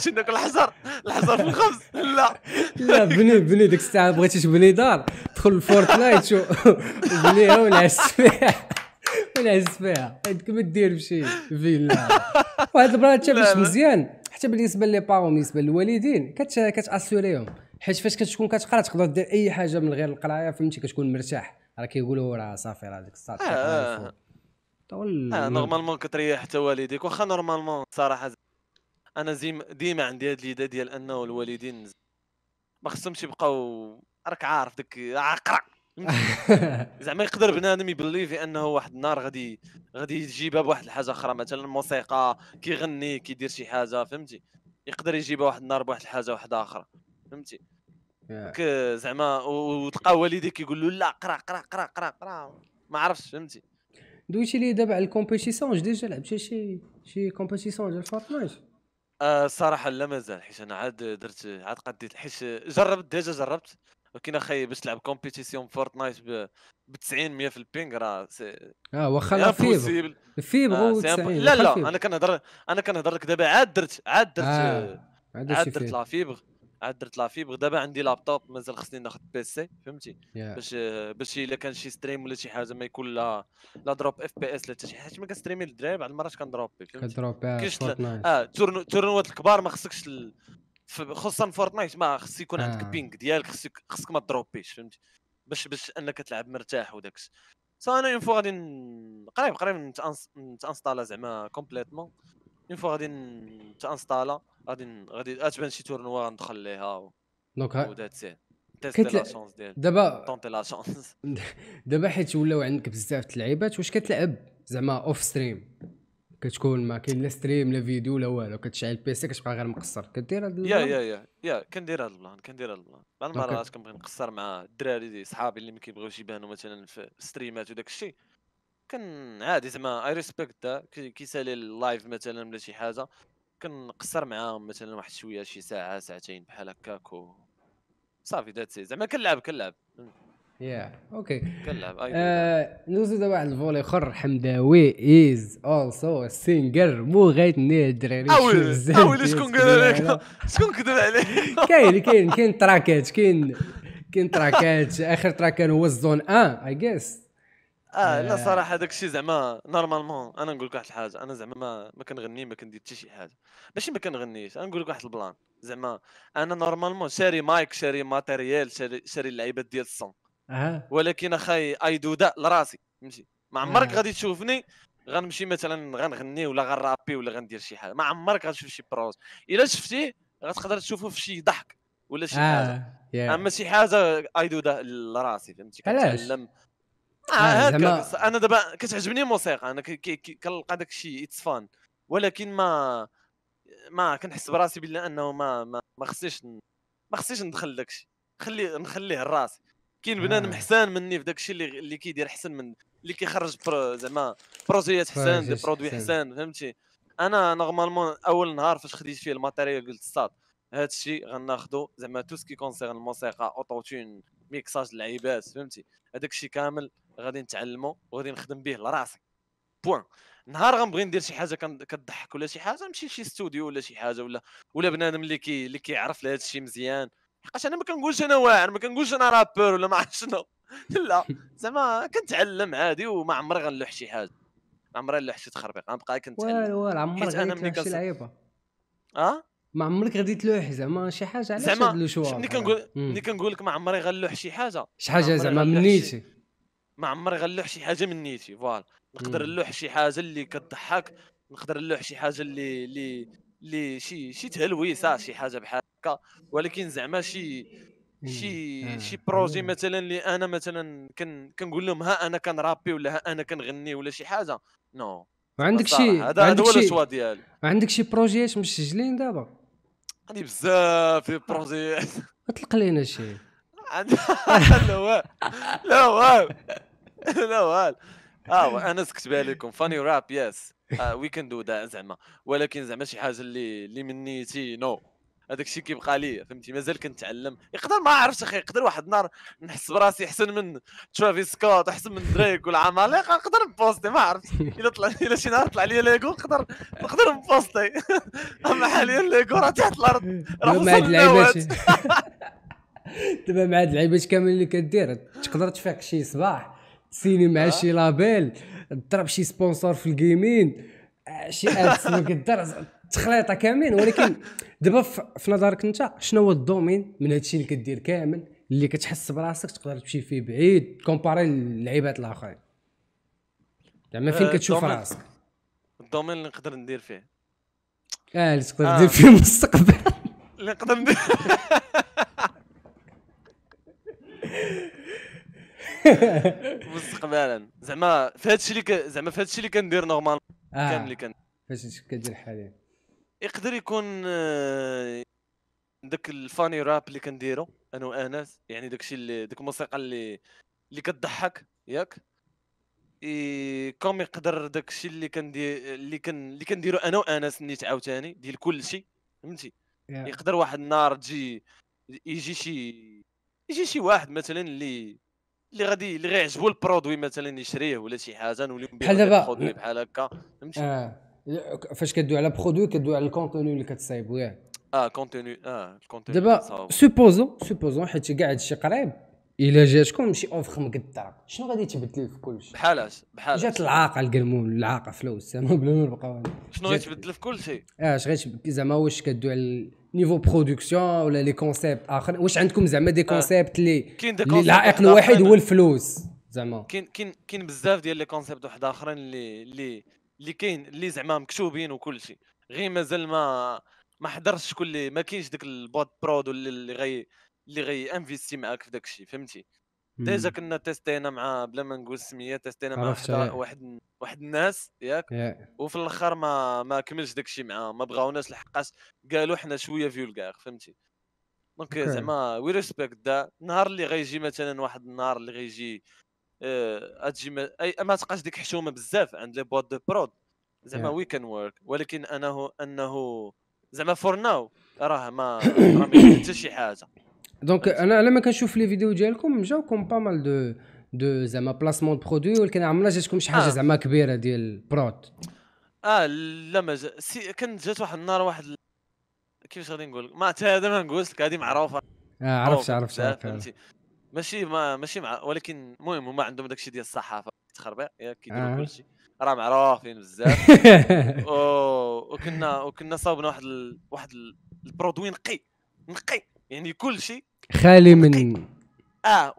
شنو داك الحجر الحجر في الخبز لا لا بني بني ديك الساعه بغيتي تبني دار دخل الفورتنايت (laughs) بنيها ونعس فيها ونعس فيها ما دير بشي فيلا واحد البلان حتى باش مزيان حتى بالنسبه لي بارون بالنسبه للوالدين كتاسوريهم حيت فاش كتكون كتقرا تقدر دير اي حاجه من غير القرايه فهمتي كتكون مرتاح راه كيقولوا راه صافي راه ديك الساعه طول اه نورمالمون كتريح حتى والديك واخا نورمالمون صراحه انا زيم ديما عندي هاد الاداه ديال انه الوالدين ما خصهمش يبقاو راك عارف ديك عقرع (laughs) زعما يقدر بنادم في انه واحد النهار غادي غادي يجيبها بواحد الحاجه اخرى مثلا الموسيقى كيغني كيدير شي حاجه فهمتي يقدر يجيبها واحد النهار بواحد الحاجه واحده اخرى فهمتي آه، زعما وتلقى والديك يقول له لا قرا قرا قرا قرا قرا ما عرفتش فهمتي دويتي لي دابا على الكومبيتيسيون ديجا لعبت شي شي كومبيتيسيون ديال فورتنايت آه لا مازال حيت انا عاد درت عاد قديت حيت جربت ديجا جربت ولكن اخي باش تلعب كومبيتيسيون فورتنايت ب 90 100 في البينغ راه سي اه واخا لا فيبغ آه، فيبغ لا لا انا كنهضر انا كنهضر لك دابا عاد درت عاد درت آه. عاد درت لا فيبغ عاد درت لا بغ دابا عندي لابتوب مازال خصني ناخذ سي فهمتي yeah. باش باش الا كان شي ستريم ولا شي حاجه ما يكون لا لا دروب اف بي اس لا حتى شي حاجه ما كنستريمي للدراري بعض المرات كندروبي فهمتي كندروبي اه تورنوات الكبار ما خصكش ال... خصوصا فورتنايت ما خص يكون آه. عندك ديالك خصك خصك ما تدروبيش فهمتي باش باش انك تلعب مرتاح وداكشي سا انا اون فوا غادي قريب قريب نتانستالا زعما كومبليتمون اون فوا غادي نتانستالا غادي غادي اتبان آه، شي تورنوا ندخل ليها دونك ودات سين كتل... لا شونس ديال دابا طونتي لا شونس دابا حيت ولاو عندك بزاف اللعيبات واش كتلعب زعما اوف ستريم كتكون ما كاين لا ستريم لا فيديو لا والو كتشعل بي سي كتبقى غير مقصر كدير هاد يا يا يا يا كندير هاد البلان كندير هاد البلان بعض المرات كنبغي نقصر مع الدراري صحابي اللي ما كيبغيوش يبانوا مثلا في ستريمات وداك الشيء كان عادي زعما اي ريسبكت كيسالي اللايف مثلا ولا شي حاجه كنقصر معاهم مثلا واحد شويه شي ساعه ساعتين بحال هكاك و صافي ذات سي زعما كنلعب كنلعب يا اوكي كنلعب آه، ندوزو دابا على الفولي اخر حمداوي از اولسو سينجر مو غيتني الدراري اول شكون قال لك شكون كذب عليك (laughs) كاين كاين كاين تراكات كاين كاين تراكات اخر تراك كان هو الزون 1 اي جيس اه لا آه. صراحه داك الشيء زعما نورمالمون انا نقول لك واحد الحاجه انا زعما ما, ما كنغني ما كندير حتى شي حاجه ماشي ما كنغنيش انا نقول لك واحد البلان زعما انا نورمالمون شاري مايك شاري ماتيريال شاري شاري اللعيبات ديال الصون أه. ولكن اخاي اي دو دا لراسي فهمتي ما عمرك آه. غادي تشوفني غنمشي مثلا غنغني ولا غنرابي ولا غندير شي حاجه ما عمرك غتشوف شي بروز الا شفتيه غتقدر تشوفه في شي ضحك ولا شي آه، حاجه اما شي حاجه اي دو دا لراسي فهمتي كنتعلم آه،, اه هكا انا دابا كتعجبني الموسيقى انا كنلقى داك الشيء اتس فان ولكن ما ما كنحس براسي بلا انه ما ما, ما خصنيش ما خصنيش ندخل داك الشيء خلي نخليه لراسي كاين بنادم آه. حسان مني في داك الشيء اللي اللي كيدير احسن من اللي كيخرج زعما بروجيات حسان دي برودوي حسان فهمتي انا نورمالمون اول نهار فاش خديت فيه الماتيريال قلت صاد هذا الشيء غناخذو زعما تو سكي كونسيرن الموسيقى اوتوتون ميكساج اللعيبات فهمتي هذاك الشيء كامل غادي نتعلمه وغادي نخدم به لراسي بوان نهار غنبغي ندير شي حاجه كضحك ولا شي حاجه نمشي لشي ستوديو ولا شي حاجه ولا ولا بنادم اللي كي اللي كيعرف لهذا الشيء مزيان حقاش انا ما كنقولش انا واعر ما كنقولش انا رابور ولا ما عرفت شنو (laughs) لا زعما كنتعلم عادي وما عمري غنلوح شي حاجه ما عمري نلوح شي تخربيق غنبقى كنتعلم والو والو عمرك غادي تلوح شي لعيبه اه ما عمرك غادي تلوح زعما شي حاجه علاش زعما ملي كنقول ملي كنقول لك ما عمري غنلوح شي حاجه شي حاجه زعما منيتي ما عمري غنلوح شي حاجه من نيتي فوالا نقدر نلوح شي حاجه اللي كتضحك نقدر نلوح شي حاجه اللي اللي اللي شي شي تهلويسه آه، شي حاجه بحال هكا ولكن زعما شي شي شي بروجي مثلا اللي انا مثلا كن كنقول لهم ها انا كنرابي ولا ها انا كنغني ولا شي حاجه نو no. عندك شي هذا هو الشوا ديالي عندك شي بروجيات مسجلين دابا عندي بزاف ديال البروجيات (laughs) ما تلقى لينا شي (laughs) (laughs) لا واه لا واه (laughs) لا وال اه انا سكت بالكم فاني راب يس وي كان دو ذات زعما ولكن زعما شي حاجه اللي اللي من نيتي نو هذاك الشيء كيبقى لي فهمتي مازال كنتعلم يقدر ما عرفتش اخي يقدر واحد النهار نحس براسي احسن من ترافيس سكوت احسن من دريك والعمالقه نقدر نبوستي ما عرفت الا طلع الا شي نهار طلع لي ليغو نقدر نقدر نبوستي (laughs) اما حاليا ليغو راه تحت الارض راه مع اللعيبات دابا مع هاد اللعيبات كامل اللي كدير تقدر تفيق شي صباح سيني مع آه. شي لابيل ضرب شي سبونسور في الجيمين شي اسم كدار تخليطه كاملين ولكن دابا في نظرك انت شنو هو الدومين من هادشي اللي كدير كامل اللي كتحس براسك تقدر تمشي فيه بعيد كومباري للعيبات الاخرين زعما فين آه، كتشوف راسك الدومين اللي نقدر ندير فيه اه اللي تقدر ندير آه. فيه المستقبل (laughs) اللي نقدر ندير (laughs) (laughs) مستقبلا زعما في هذا الشيء اللي زعما في هذا الشيء اللي كندير نورمال آه. كامل اللي كان فاش كدير حاليا يقدر يكون آه، داك الفاني راب اللي كنديرو انا وانس يعني داك الشيء اللي داك الموسيقى اللي اللي كتضحك ياك اي كوم يقدر داك الشيء اللي كندير اللي كن اللي كنديرو انا وانس نيت عاوتاني ديال كل شيء فهمتي yeah. يقدر واحد النهار تجي يجي شي يجي شي واحد مثلا اللي اللي غادي اللي غيعجبو البرودوي مثلا يشريه ولا شي حاجه نوليو بحال دابا بحال هكا فهمتي اه فاش كدوي على برودوي كدوي على الكونتوني اللي كتصايبو وياه اه كونتوني اه الكونتوني دابا سوبوزون سوبوزون حيت كاع هادشي قريب الا جاتكم شي اوفر مقدره شنو غادي تبدل في كلشي بحال بحال جات العاقه الكرمون العاقه فلوس بلا ما نبقاو شنو غادي تبدل في كلشي اه اش غيتبدل زعما واش كدوي على نيفو برودكسيون ولا لي كونسيبت اخر واش عندكم زعما دي كونسيبت اللي العائق الوحيد هو الفلوس زعما كاين كاين كاين بزاف ديال لي كونسيبت واحد اخرين اللي اللي اللي كاين اللي زعما مكتوبين وكل شيء غير مازال ما ما حضرش شكون اللي ما كاينش داك البوت برود اللي غي اللي غي انفيستي معاك في داك الشيء فهمتي ديجا كنا تيستينا مع بلا ما نقول السميه تيستينا مع واحد إيه. واحد واحد الناس ياك yeah. إيه. وفي الاخر ما ما كملش داكشي معاهم ما بغاوناش لحقاش قالوا حنا شويه فيولغار فهمتي دونك okay. زعما وي ريسبكت ذا النهار اللي غيجي مثلا واحد النهار اللي غيجي اه اتجي ما اي ما تبقاش ديك حشومه بزاف عند لي بوات دو برود زعما وي كان ورك ولكن انه انه زعما فور ناو راه ما (coughs) راه ما حتى شي حاجه دونك انا لما كنشوف لي فيديو ديالكم جاوكم با مال دو دو زعما بلاسمون برودوي ولكن عمرنا جاتكم شي حاجه زعما كبيره ديال بروت اه لا ما جا... سي... كان جات واحد النهار واحد كيفاش غادي نقول ما حتى هذا ما نقولش لك هذه معروفه اه عرفت عرفت عرفت ماشي ما ماشي مع ولكن المهم هما عندهم داكشي ديال الصحافه تخربيق ياك كيديروا آه. كلشي راه معروفين بزاف (laughs) وكنا وكنا صاوبنا واحد ال... واحد ال... البرودوي نقي نقي يعني كل شيء خالي من اه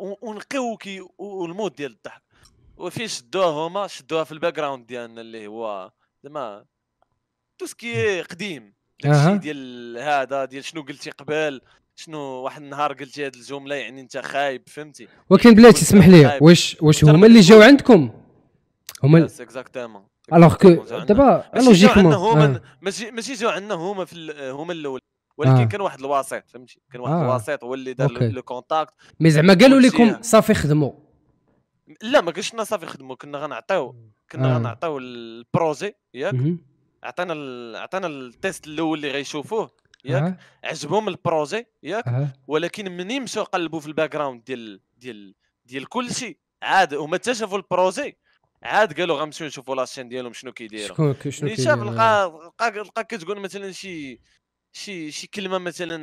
كي والمود ديال الضحك وفين شدوها هما شدوها في الباك جراوند ديالنا اللي هو زعما توسكي قديم أه. ديال هذا ديال شنو قلتي قبل شنو واحد النهار قلتي هذه الجمله يعني انت خايب فهمتي ولكن يعني بلاتي اسمح لي واش واش هما اللي جاو عندكم هما اكزاكتومون الوغ كو دابا لوجيكمون آه. ماشي ماشي جاو عندنا هما في هما الاول ولكن آه. كان واحد الوسيط فهمتي كان واحد آه. الوسيط هو اللي دار لو كونتاكت مي زعما قالوا لكم صافي خدموا لا ما قالش لنا صافي خدموا كنا غنعطيو كنا آه. غنعطيو البروجي ياك عطانا عطانا التيست الاول اللي غيشوفوه ياك آه. عجبهم البروجي ياك آه. ولكن منين مشاو قلبوا في الباك جراوند ديال ديال ديال كلشي عاد هما حتى شافوا البروجي عاد قالوا غنمشيو نشوفوا لاشين ديالهم شنو كيديروا شكون شنو كيديروا شاف لقى لقى كتقول مثلا شي شي شي كلمه مثلا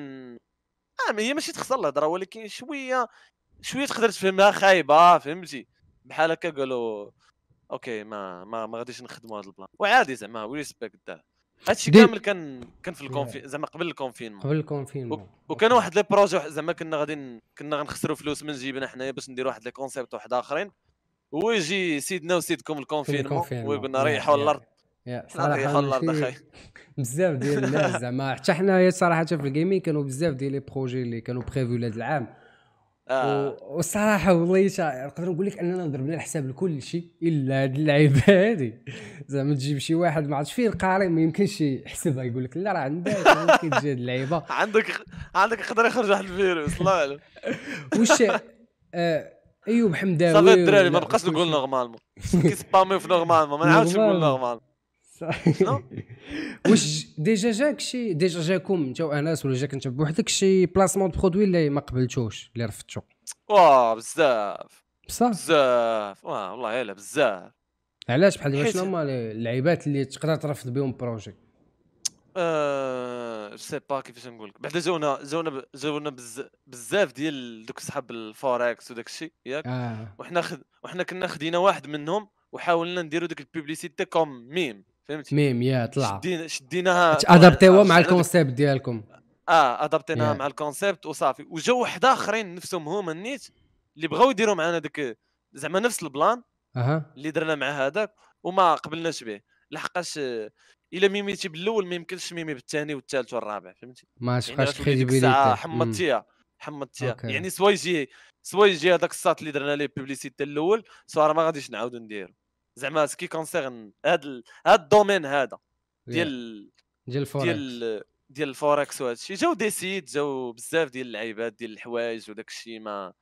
آه هي ماشي تخسر الهضره ولكن شويه شويه تقدر تفهمها خايبه فهمتي بحال هكا قالوا اوكي ما ما, ما غاديش نخدموا هذا البلان وعادي زعما وي ريسبكت ده هادشي كامل كان كان في الكونفي زعما قبل الكونفينمون قبل الكونفينمون وكان واحد لي بروجي زعما كنا غادي كنا غنخسروا فلوس من جيبنا حنايا باش نديروا واحد لي كونسيبت واحد اخرين ويجي سيدنا وسيدكم الكونفينمون ويقولنا ريحوا الارض صراحه (laughs) بزاف ديال الناس (laughs) زعما حتى حنايا صراحه في الجيمين كانوا بزاف ديال لي بروجي اللي كانوا بريفيو لهذا العام آه. والصراحه والله نقدر نقول لك اننا ضربنا الحساب لكل شيء الا هاد اللعيبه (laughs) هذه زعما تجيب شي واحد ما عرفتش فين القاري ما يمكنش يحسبها يقول لك لا راه عندك ممكن تجي هذه اللعيبه عندك عندك يقدر يخرج واحد الفيروس الله اعلم واش آه ايوب حمداوي صافي الدراري ما بقاش نقول نورمالمون كيسبامي في نورمالمون ما نعاودش نقول نورمالمون واش ديجا جاك شي ديجا جاكم انت وانس ولا جاك انت بوحدك شي بلاسمون دو برودوي اللي ما قبلتوش اللي رفضتو واه بزاف بصح بزاف واه والله الا بزاف علاش بحال شنو هما اللعيبات اللي تقدر ترفض بهم بروجي أه... سي با كيفاش نقول لك بعدا جاونا جاونا جاونا بز... بزاف ديال دوك صحاب الفوركس وداك الشيء ياك آه. وحنا خد... وحنا كنا خدينا واحد منهم وحاولنا نديرو ديك البوبليسيتي كوم ميم فهمتي ميم يا طلع شدينا شديناها ادابتيوها مع الكونسيبت ديالكم اه ادابتيناها مع الكونسيبت وصافي وجاو واحد اخرين نفسهم هما نيت اللي بغاو يديروا معنا ديك زعما نفس البلان اها اللي درنا مع هذاك وما قبلناش به لحقاش الا ميميتي بالاول ما يمكنش ميمي بالثاني والثالث والرابع فهمتي ما بقاش يعني كريديبيليتي حمضتيها حمضتيها يعني سوا يجي سوا يجي هذاك الساط اللي درنا ليه بوبليسيتي الاول سوا ما غاديش نعاودو نديرو زعما سكي كونسيرن هاد هاد الدومين هذا ديال ديال الفوركس ديال ديال الفوركس وهذا الشيء جاو دي سيد جاو بزاف ديال اللعيبات ديال الحوايج وداك الشيء ما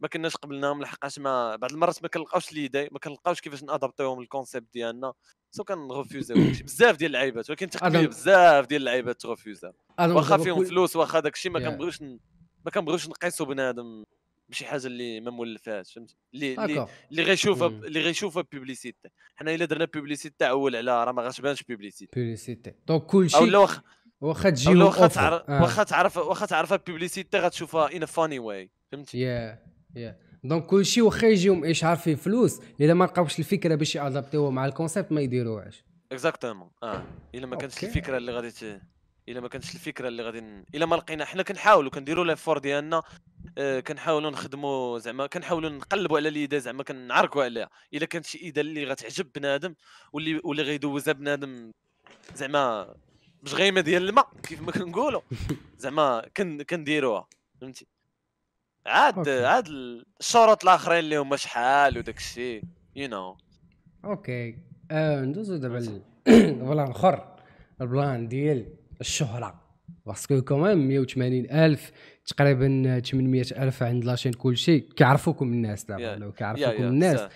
ما كناش قبلناهم لحقاش ما بعض المرات ما كنلقاوش ليداي ما كنلقاوش كيفاش نادابتيهم الكونسيبت ديالنا سو كنغوفيوزاو (coughs) بزاف ديال اللعيبات ولكن تقريبا بزاف ديال اللعيبات تغوفيوزاو واخا فيهم فلوس واخا داك الشيء ما كنبغيوش ما كنبغيوش نقيسو بنادم ماشي حاجه اللي ما مولفهاش فهمت اللي اللي اللي غيشوفها اللي غيشوفها بوبليسيتي حنا الا درنا بوبليسيتي تعول على راه ما غاتبانش بوبليسيتي بوبليسيتي دونك كلشي ولا واخا تجي واخا تعرف آه. واخا تعرف واخا تعرفها بوبليسيتي غتشوفها ان فاني واي فهمت يا يا دونك كلشي واخا يجيهم اشعار فيه فلوس الا ما لقاوش الفكره باش يادابتيوه مع الكونسيبت ما يديروهاش اكزاكتومون اه الا ما كانتش الفكره اللي غادي الا ما كانتش الفكره اللي غادي الا ما لقينا حنا كنحاولوا كنديروا لافور ديالنا آه، كنحاولوا نخدموا زعما كنحاولوا نقلبوا على الايده زعما كنعركوا عليها الا كانت شي ايده اللي غتعجب بنادم واللي واللي غيدوزها بنادم زعما بجغيمه ديال الماء كيف ما (laughs) كنقولوا زعما كنديروها فهمتي عاد عاد الشروط الاخرين اللي هما شحال وداك الشيء يو نو اوكي آه، ندوزو دابا (clears throat) البلان الاخر البلان ديال الشهره باسكو كومام 180 الف تقريبا 800 الف عند لاشين كلشي كيعرفوكم الناس دابا yeah. كيعرفوكم yeah, yeah. الناس yeah.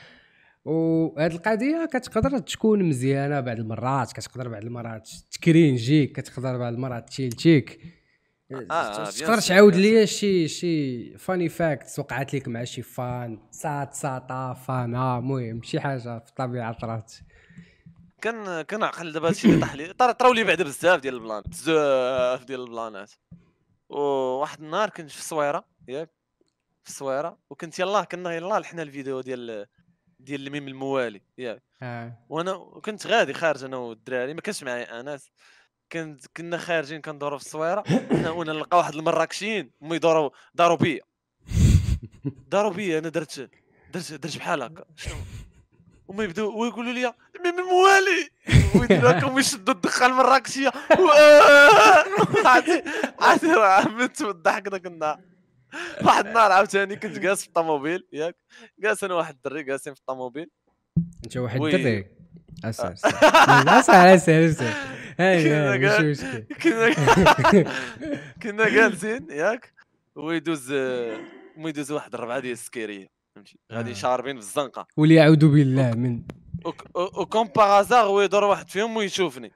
وهاد القضيه كتقدر تكون مزيانه بعض المرات كتقدر بعض المرات تكرينجيك كتقدر بعض المرات تشيلتيك آه، آه، تقدر تعاود لي شي شي فاني فاكتس وقعت لك مع شي فان سات ساطا فانا المهم آه، شي حاجه في الطبيعه طرات كان كنعقل دابا هادشي اللي طاح لي طراو لي بعدا بزاف ديال البلان بزاف ديال البلانات وواحد النهار كنت في الصويره ياك في الصويره وكنت يلاه كنا يلاه لحنا الفيديو ديال ديال الميم الموالي ياك آه. وانا كنت غادي خارج انا والدراري ما كانش معايا انس كنت كنا خارجين كندورو في الصويره وانا نلقى واحد المراكشيين هما يدوروا داروا بيا داروا بيا انا درت درت درت بحال هكا شنو وما يبداو ويقولوا لي (laughs) من موالي ويدراكم يشدوا الدخه المراكشيه عرفتي عرفتي عملت بالضحك ذاك النهار واحد النهار عاوتاني كنت جالس في الطوموبيل ياك جالس انا واحد الدري جالسين في الطوموبيل انت واحد الدري اسال اسال اسال اسال كنا (laughs) (laughs) كنا جالسين ياك ويدوز ويدوز واحد الربعه ديال السكيريه فهمتي آه. غادي شاربين في الزنقه اعوذ بالله من وكم باغ ازار هو يدور واحد فيهم ويشوفني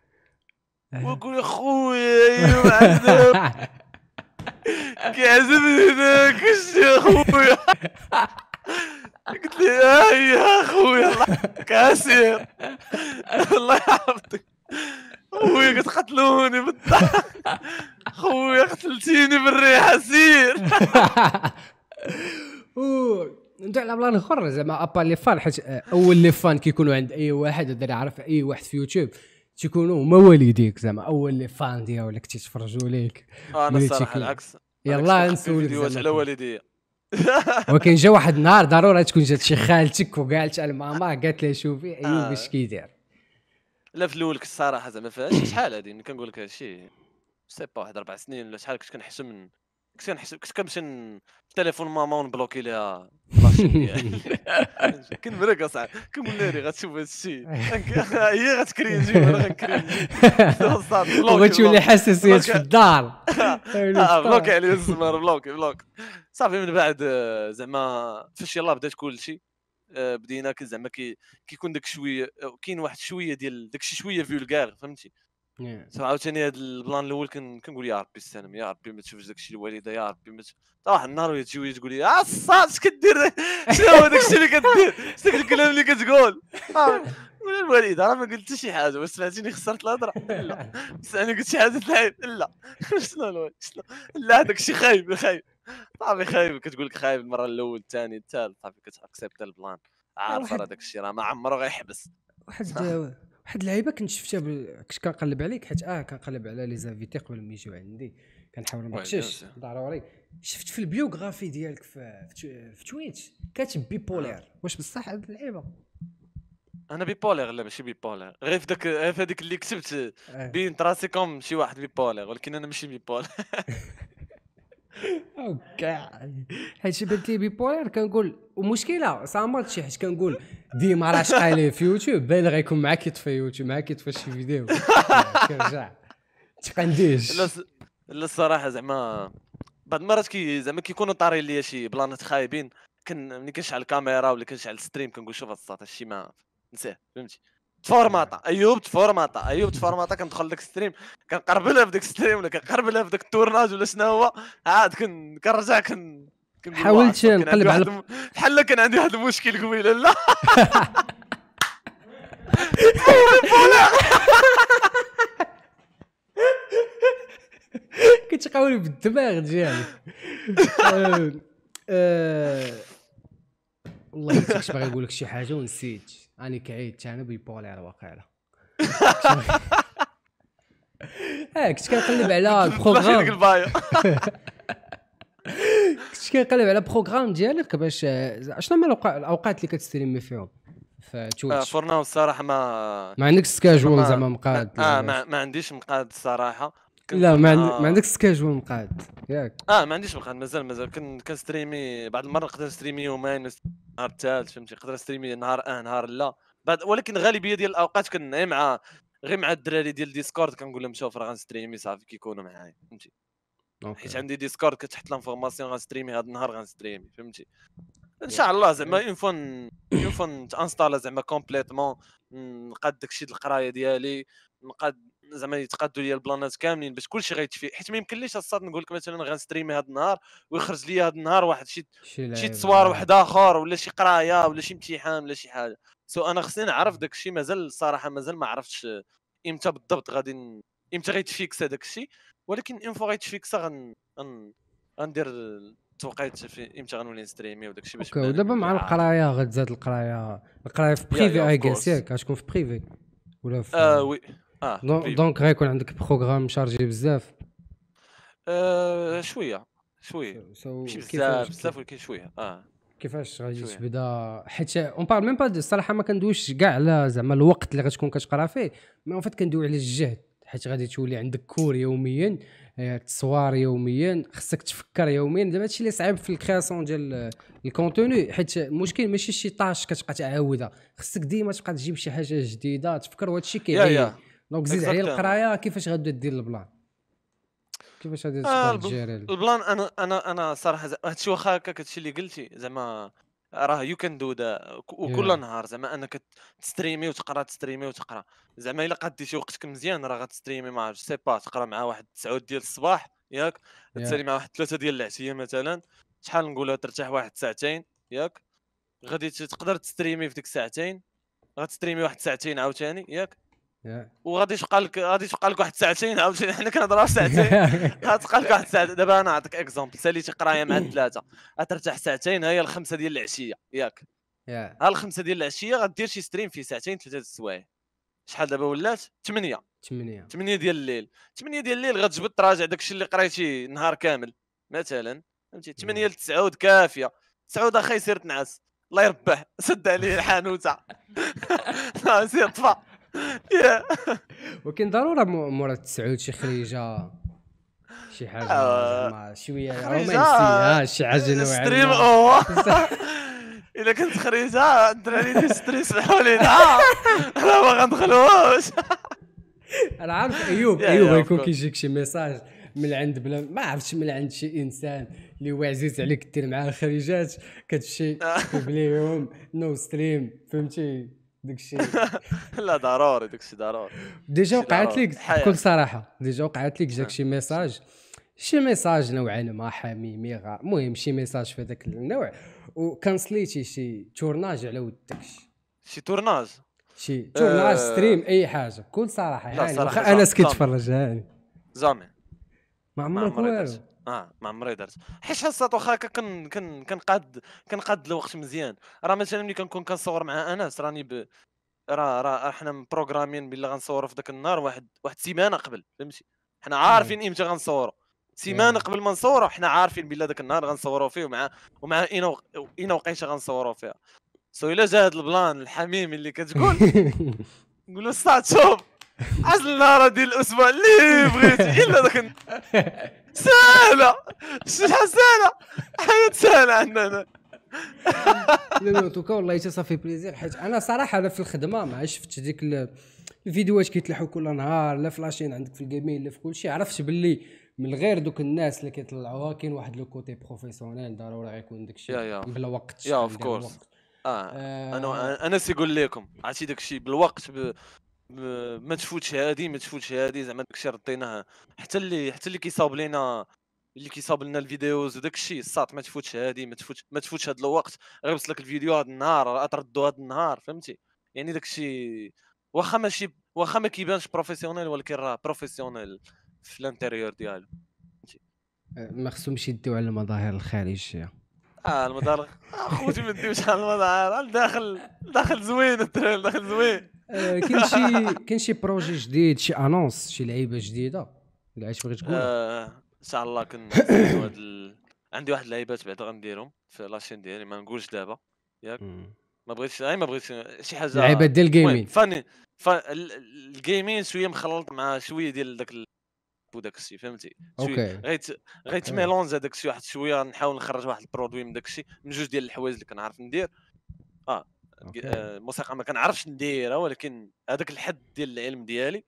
آه. ويقول خويا يا معذب (laughs) كيعزبني هناك الشيء خويا (laughs) قلت لي آه، يا خويا الله كاسر (laughs) الله يحفظك خويا قلت قتلوني بالضحك خويا قتلتيني بالريحه سير على بلان اخر زعما ابا لي فان حيت اول لي فان كيكونوا عند اي واحد اللي عارف اي واحد في يوتيوب تيكونوا هما والديك زعما اول لي فان ديالك تيتفرجوا ليك آه، انا الصراحه العكس يلا نسولك فيديوهات على والديا (laughs) ولكن جا واحد النهار ضروري تكون جات شي خالتك وقالت على ماما (laughs) قالت لها شوفي ايوب آه. اش كيدير لا في الاول الصراحه زعما فاش شحال هذه كنقول لك هادشي سي با واحد اربع سنين ولا شحال كنت كنحشم كنت كنحسب كنت كنمشي التليفون ماما ونبلوكي ليها يعني. (laughs) كنبرك اصاحبي كنقول لها غتشوف هذا الشيء (laughs) (laughs) هي غتكرينجي وانا غنكرينجي وغتولي حساسيات في الدار طيب، آه، بلوكي عليه الزمر بلوكي بلوكي صافي من بعد آه، زعما فاش يلاه بدات شيء آه، بدينا زعما كيكون داك شويه كاين واحد شويه ديال داك الشيء شويه فيولغار فهمتي سمع عاوتاني هذا البلان الاول كنقول يا ربي استلم يا ربي ما تشوفش داك الشيء الوالده يا ربي ما طاح النهار وهي تجي تقول لي عصا آه، اش كدير (laughs) شنو هو داك الشيء اللي كدير شنو الكلام اللي كتقول آه، قول الوالده راه ما قلت شي حاجه واش سمعتيني خسرت الهضره لا (laughs) انا قلت شي حاجه لا (laughs) شنو الوالد شنو لا داك الشيء خايب خايب صافي خايب كتقول لك خايب المره الاول الثاني الثالث صافي كتاكسبت البلان عارف راه داك الشيء راه ما عمره غيحبس واحد واحد اللعيبه كنت شفتها بل... كنت كنقلب عليك حيت اه كنقلب على لي زافيتي قبل ما يجيو عندي كنحاول ما نخشش ضروري شفت في البيوغرافي ديالك في في تويتش كاتب بيبولير آه. واش بصح هاد اللعيبه انا بيبولير لا ماشي بيبولير غير في داك في هذيك اللي كتبت آه. بين راسي كوم شي واحد بيبولير ولكن انا ماشي بيبولير (laughs) اوكا حيت بنت لي بيبولار كنقول ومشكله صامت شي حيت كنقول ديما راه شقالي في يوتيوب باين غيكون معاك يطفي يوتيوب معاك يطفي شي فيديو كيرجع تقنديش لا الصراحه زعما بعض المرات كي زعما كيكونوا طاري ليا شي بلانات خايبين كن ملي كنشعل الكاميرا ولا كنشعل الستريم كنقول شوف الصوت هادشي ما نساه فهمتي تفورماطا ايوب تفورماطا ايوب تفورماطا كندخل لك ستريم كنقرب لها في ديك ستريم ولا كنقرب لها في ديك التورناج ولا شنو هو عاد كن كنرجع كن حاولت نقلب على بحال كان عندي واحد المشكل قبيله لا (laughs) كنت قاولي بالدماغ ديالي (laughs) أه، والله كنت باغي نقول لك شي حاجه ونسيت اني كعيد عنب يبولي على واقيلا (laughs) اه كنت كنقلب على (laughs) البروغرام (laughs) كنت كنقلب على البروغرام ديالك باش شنو هما الاوقات اللي كتستريمي فيهم في تويتش فورناو آه، الصراحه ما ما عندكش سكاجول زعما مقاد اه ما عنديش مقاد الصراحه لا ما, عند... ما آه. عندك سكاجول مقعد ياك اه ما عنديش مقعد مازال مازال كنت كنستريمي بعض المرات نقدر نستريمي يومين نهار الثالث فهمتي نقدر نستريمي نهار اه نهار لا بعد ولكن الغالبيه ديال الاوقات كنعي مع غير مع الدراري ديال الديسكورد كنقول لهم شوف راه غنستريمي صافي كيكونوا معايا فهمتي حيت عندي ديسكورد كتحط لانفورماسيون غنستريمي هذا النهار غنستريمي فهمتي ان شاء الله زعما اون فوا اون فوا تانستالا زعما كومبليتمون نقاد داكشي د القرايه ديالي نقاد زعما يتقادوا لي البلانات كاملين باش كلشي غيتفي حيت ما يمكنليش الصاد نقول لك مثلا غنستريمي هذا النهار ويخرج لي هذا النهار واحد شي شي تصوار آه. واحد اخر ولا شي قرايه ولا شي امتحان ولا شي حاجه سو انا خصني نعرف داك الشيء مازال الصراحه مازال ما عرفتش امتى بالضبط غادي امتى غيتفيكس هذاك الشيء ولكن ان فوا غيتفيكس غن غن غندير التوقيت في امتى غنولي نستريمي وداك الشيء باش ودابا مع القرايه غتزاد القرايه القرايه في بريفي اي كاس ياك غتكون في بريفي ولا في اه وي اه دونك غيكون عندك بروغرام شارجي بزاف أه، شويه شويه بزاف بزاف ولكن شويه اه كيفاش غادي تبدا حيت اون بار ميم با الصراحه ما كندويش كاع على زعما الوقت اللي غتكون كتقرا فيه مي اون فيت كندوي على الجهد حيت غادي تولي عندك كور يوميا آه، تصوار يوميا خصك تفكر يوميا دابا هادشي اللي صعيب في الكرياسيون ديال الكونتوني حيت المشكل ماشي شي طاش كتبقى تعاودها خصك ديما تبقى تجيب شي حاجه جديده تفكر وهادشي yeah. دونك زيد عليه القرايه كيفاش غادي دير البلان كيفاش غادي آه البلان انا انا انا صراحه هادشي واخا هكاك هادشي اللي قلتي زعما راه يو كان دو ذا وكل نهار زعما انك تستريمي وتقرا تستريمي وتقرا زعما الا قديتي وقتك مزيان راه غتستريمي ما سي با تقرا مع واحد 9 ديال الصباح ياك تسالي مع واحد 3 ديال العشيه مثلا شحال نقولها ترتاح واحد ساعتين ياك غادي تقدر تستريمي في ديك الساعتين غتستريمي واحد ساعتين عاوتاني ياك وغادي تبقى لك غادي تبقى لك واحد ساعتين عاوتاني حنا كنهضروا ساعتين (laughs) غتبقى لك واحد ساعتين دابا انا نعطيك اكزومبل ساليتي قرايه مع الثلاثه غترتاح ساعتين هي الخمسه ديال العشيه ياك ها الخمسه ديال العشيه غدير شي ستريم فيه ساعتين ثلاثه السوايع شحال دابا ولات 8 8 8 ديال الليل 8 ديال الليل غتجبد تراجع داكشي اللي قريتي نهار كامل مثلا فهمتي 8 ل 9 كافيه 9 اخي سير تنعس الله يربح (laughs) سد عليه الحانوته سير (laughs) طفى (laughs) ولكن ضروره مورا تسعود شي خريجه شي حاجه آه. زعما شويه رومانسيه شي حاجه نوعا ستريم او الا كنت خريجه الدراري ديال ستريس حوالينا انا ما غندخلوش (laughs) انا عارف ايوب ايوب غيكون كيجيك شي ميساج من عند بلا ما عرفتش من عند شي انسان اللي هو عزيز عليك دير معاه الخريجات كتمشي تقول لهم نو ستريم فهمتي داكشي (laughs) لا ضروري داكشي ضروري ديجا وقعت لك بكل صراحه ديجا وقعت لك جاك نعم. شي ميساج شي ميساج نوعا ما حميمي غا المهم شي ميساج في هذاك النوع وكنسليتي شي تورناج على ود شي تورناج شي تورناج أه... ستريم اي حاجه بكل صراحه يعني انا سكيت كيتفرج هاني يعني. زامي ما عمرك والو اه ما عمري درت حيت حسات واخا كن كن كنقاد كنقاد الوقت مزيان راه مثلا ملي كنكون كنصور مع انس راني ب راه راه حنا مبروغرامين باللي غنصوروا في ذاك النهار واحد واحد سيمانه قبل فهمتي حنا عارفين امتى غنصوروا سيمانه قبل ما نصوروا حنا عارفين بلي ذاك النهار غنصوروا فيه ومع ومع اين اين وقيته غنصوروا فيها سو الا جا هذا البلان الحميمي اللي كتقول نقول له شوف اصل النهار ديال الاسبوع اللي بغيتي الا داك سهله شحال سهله حياة سهله عندنا لا لا توكا والله حتى صافي بليزير حيت انا صراحه انا في الخدمه ما شفتش ديك الفيديوهات كيتلحوا كل نهار لا فلاشين عندك في الجيمين لا في كل شيء عرفت باللي من غير دوك الناس اللي كيطلعوها كاين واحد لو كوتي بروفيسيونيل ضروري غيكون داك الشيء بلا وقت يا اوف كورس آه،, اه انا انا سيقول لكم عرفتي داك الشيء بالوقت ما تفوتش هادي ما تفوتش هادي زعما داكشي رديناه حتى اللي حتى اللي كيصاوب لينا اللي كيصاوب لنا الفيديوز وداك الشيء الساط ما تفوتش هادي ما تفوتش ما تفوتش هذا الوقت غير لك الفيديو هذا النهار تردو هذا النهار فهمتي يعني داك الشيء واخا ماشي واخا ما كيبانش بروفيسيونيل ولكن راه بروفيسيونيل في الانتيريور ديالو أه، ما خصهمش يديو على المظاهر الخارجيه اه المظاهر آه، خوتي ما ديوش على المظاهر الداخل آه، الداخل زوين الدراري الداخل زوين كاين شي كاين شي بروجي جديد شي انونس شي لعيبه جديده اللي عايش بغيت تقول ان شاء الله كن عندي واحد اللعيبات بعد غنديرهم في لاشين ديالي ما نقولش دابا ياك ما بغيتش اي ما بغيتش شي حاجه لعيبات ديال الجيمين فاني الجيمين شويه مخلط مع شويه ديال داك وداك الشيء فهمتي اوكي غير غير ميلونز هذاك الشيء واحد شويه نحاول نخرج واحد البرودوي من داك الشيء من جوج ديال الحوايج اللي كنعرف ندير الموسيقى آه، ما كنعرفش نديرها ولكن هذاك الحد ديال العلم ديالي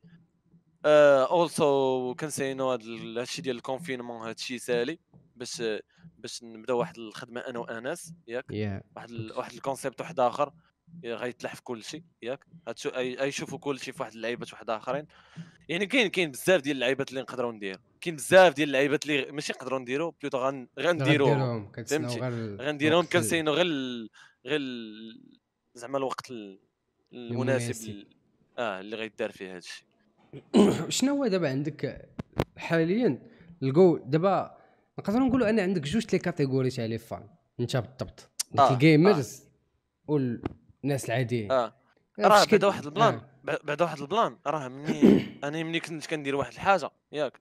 اولسو كنسينو هذا الشيء ديال الكونفينمون هذا الشيء سالي باش باش نبدا واحد الخدمه انا وانس ياك yeah. واحد ال... واحد الكونسيبت واحد اخر غيتلاح في كل شيء ياك غيشوفوا كل شيء في واحد اللعيبات واحد اخرين يعني كاين كاين بزاف ديال اللعيبات اللي نقدروا ندير كاين بزاف ديال اللعيبات اللي ماشي نقدروا نديرو بلوتو غنديروهم فهمتي غنديروهم كنسينو غير غير زعما الوقت المناسب ل... اه اللي غيدار فيه هذا الشيء (coughs) شنو هو دابا عندك حاليا الجو دابا نقدروا نقولوا ان عندك جوج لي كاتيجوري تاع لي فان انت بالضبط آه. الجيمرز آه. والناس العاديين اه راه بعدا واحد البلان آه. بعد واحد البلان راه مني (coughs) انا مني كنت كندير واحد الحاجه ياك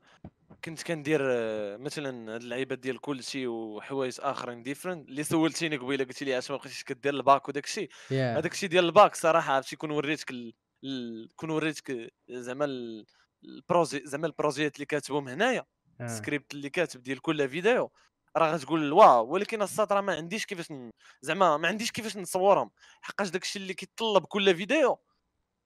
كنت كندير آه، مثلا هاد اللعيبات ديال كلشي وحوايج اخرين ديفرنت اللي سولتيني قبيله قلت لي علاش ما بقيتيش كدير الباك وداك الشيء yeah. هذاك الشيء ديال الباك صراحه عرفتي كون وريتك ال... ال... كون وريتك آه، زعما البروجي زعما البروزيات اللي كاتبهم هنايا السكريبت آه. اللي كاتب ديال كل فيديو راه غتقول واو ولكن الساط راه ما عنديش كيفاش ن... زعما ما عنديش كيفاش نصورهم حقاش داك الشيء اللي كيطلب كل فيديو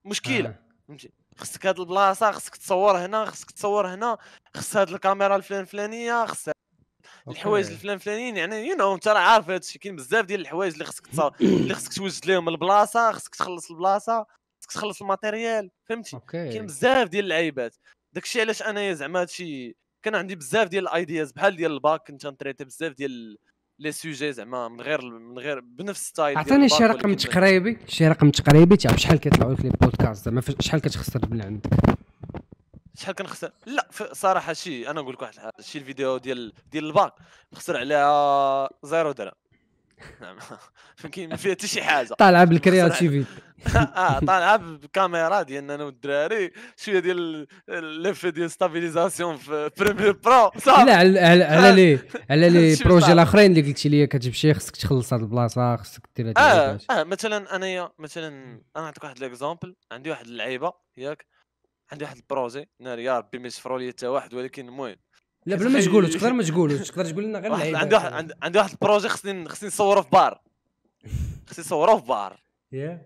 مشكله فهمتي خصك هاد البلاصه خصك تصور هنا خصك تصور هنا خص هاد الكاميرا الفلان فلانيه خص الحوايج الفلان فلانيين يعني يو نو انت راه عارف هادشي كاين بزاف ديال الحوايج اللي خصك تصور اللي خصك توجد لهم البلاصه خصك تخلص البلاصه خصك تخلص الماتيريال فهمتي كاين بزاف ديال اللعيبات داكشي علاش انايا زعما هادشي كان عندي بزاف ديال الايدياز بحال ديال الباك كنت نتريتي بزاف ديال لي سوجي زعما من غير من غير بنفس ستايل عطيني شي رقم تقريبي شي رقم تقريبي تعرف شحال كيطلعوا لك لي بودكاست زعما شحال كتخسر من عندك شحال كنخسر لا صراحه شي انا نقول لك واحد الحاجه شي الفيديو ديال ديال الباك نخسر عليها زيرو درهم (laughs) ما فيها حتى شي حاجه طالعه بالكرياتيفيتي (laughs) اه طالعه بكاميرا ديالنا انا والدراري شويه ديال لف ديال ستابيليزاسيون في بريمير برو صافي لا على (laughs) لي على لي بروجي الاخرين اللي قلتي لي كتجيب شي خصك تخلص هاد البلاصه خصك دير هاد اه اه مثلا انايا مثلا انا نعطيك واحد ليكزومبل عندي واحد اللعيبه ياك عندي واحد البروجي ناري يا ربي ما يسفروا لي حتى واحد ولكن المهم لا بلا ما تقولوا (laughs) تقدر ما تقولوا تقدر تقول لنا غير واحد عندي واحد عندي واحد البروجي خصني خصني نصوره في بار (laughs) خصني نصوره في بار يا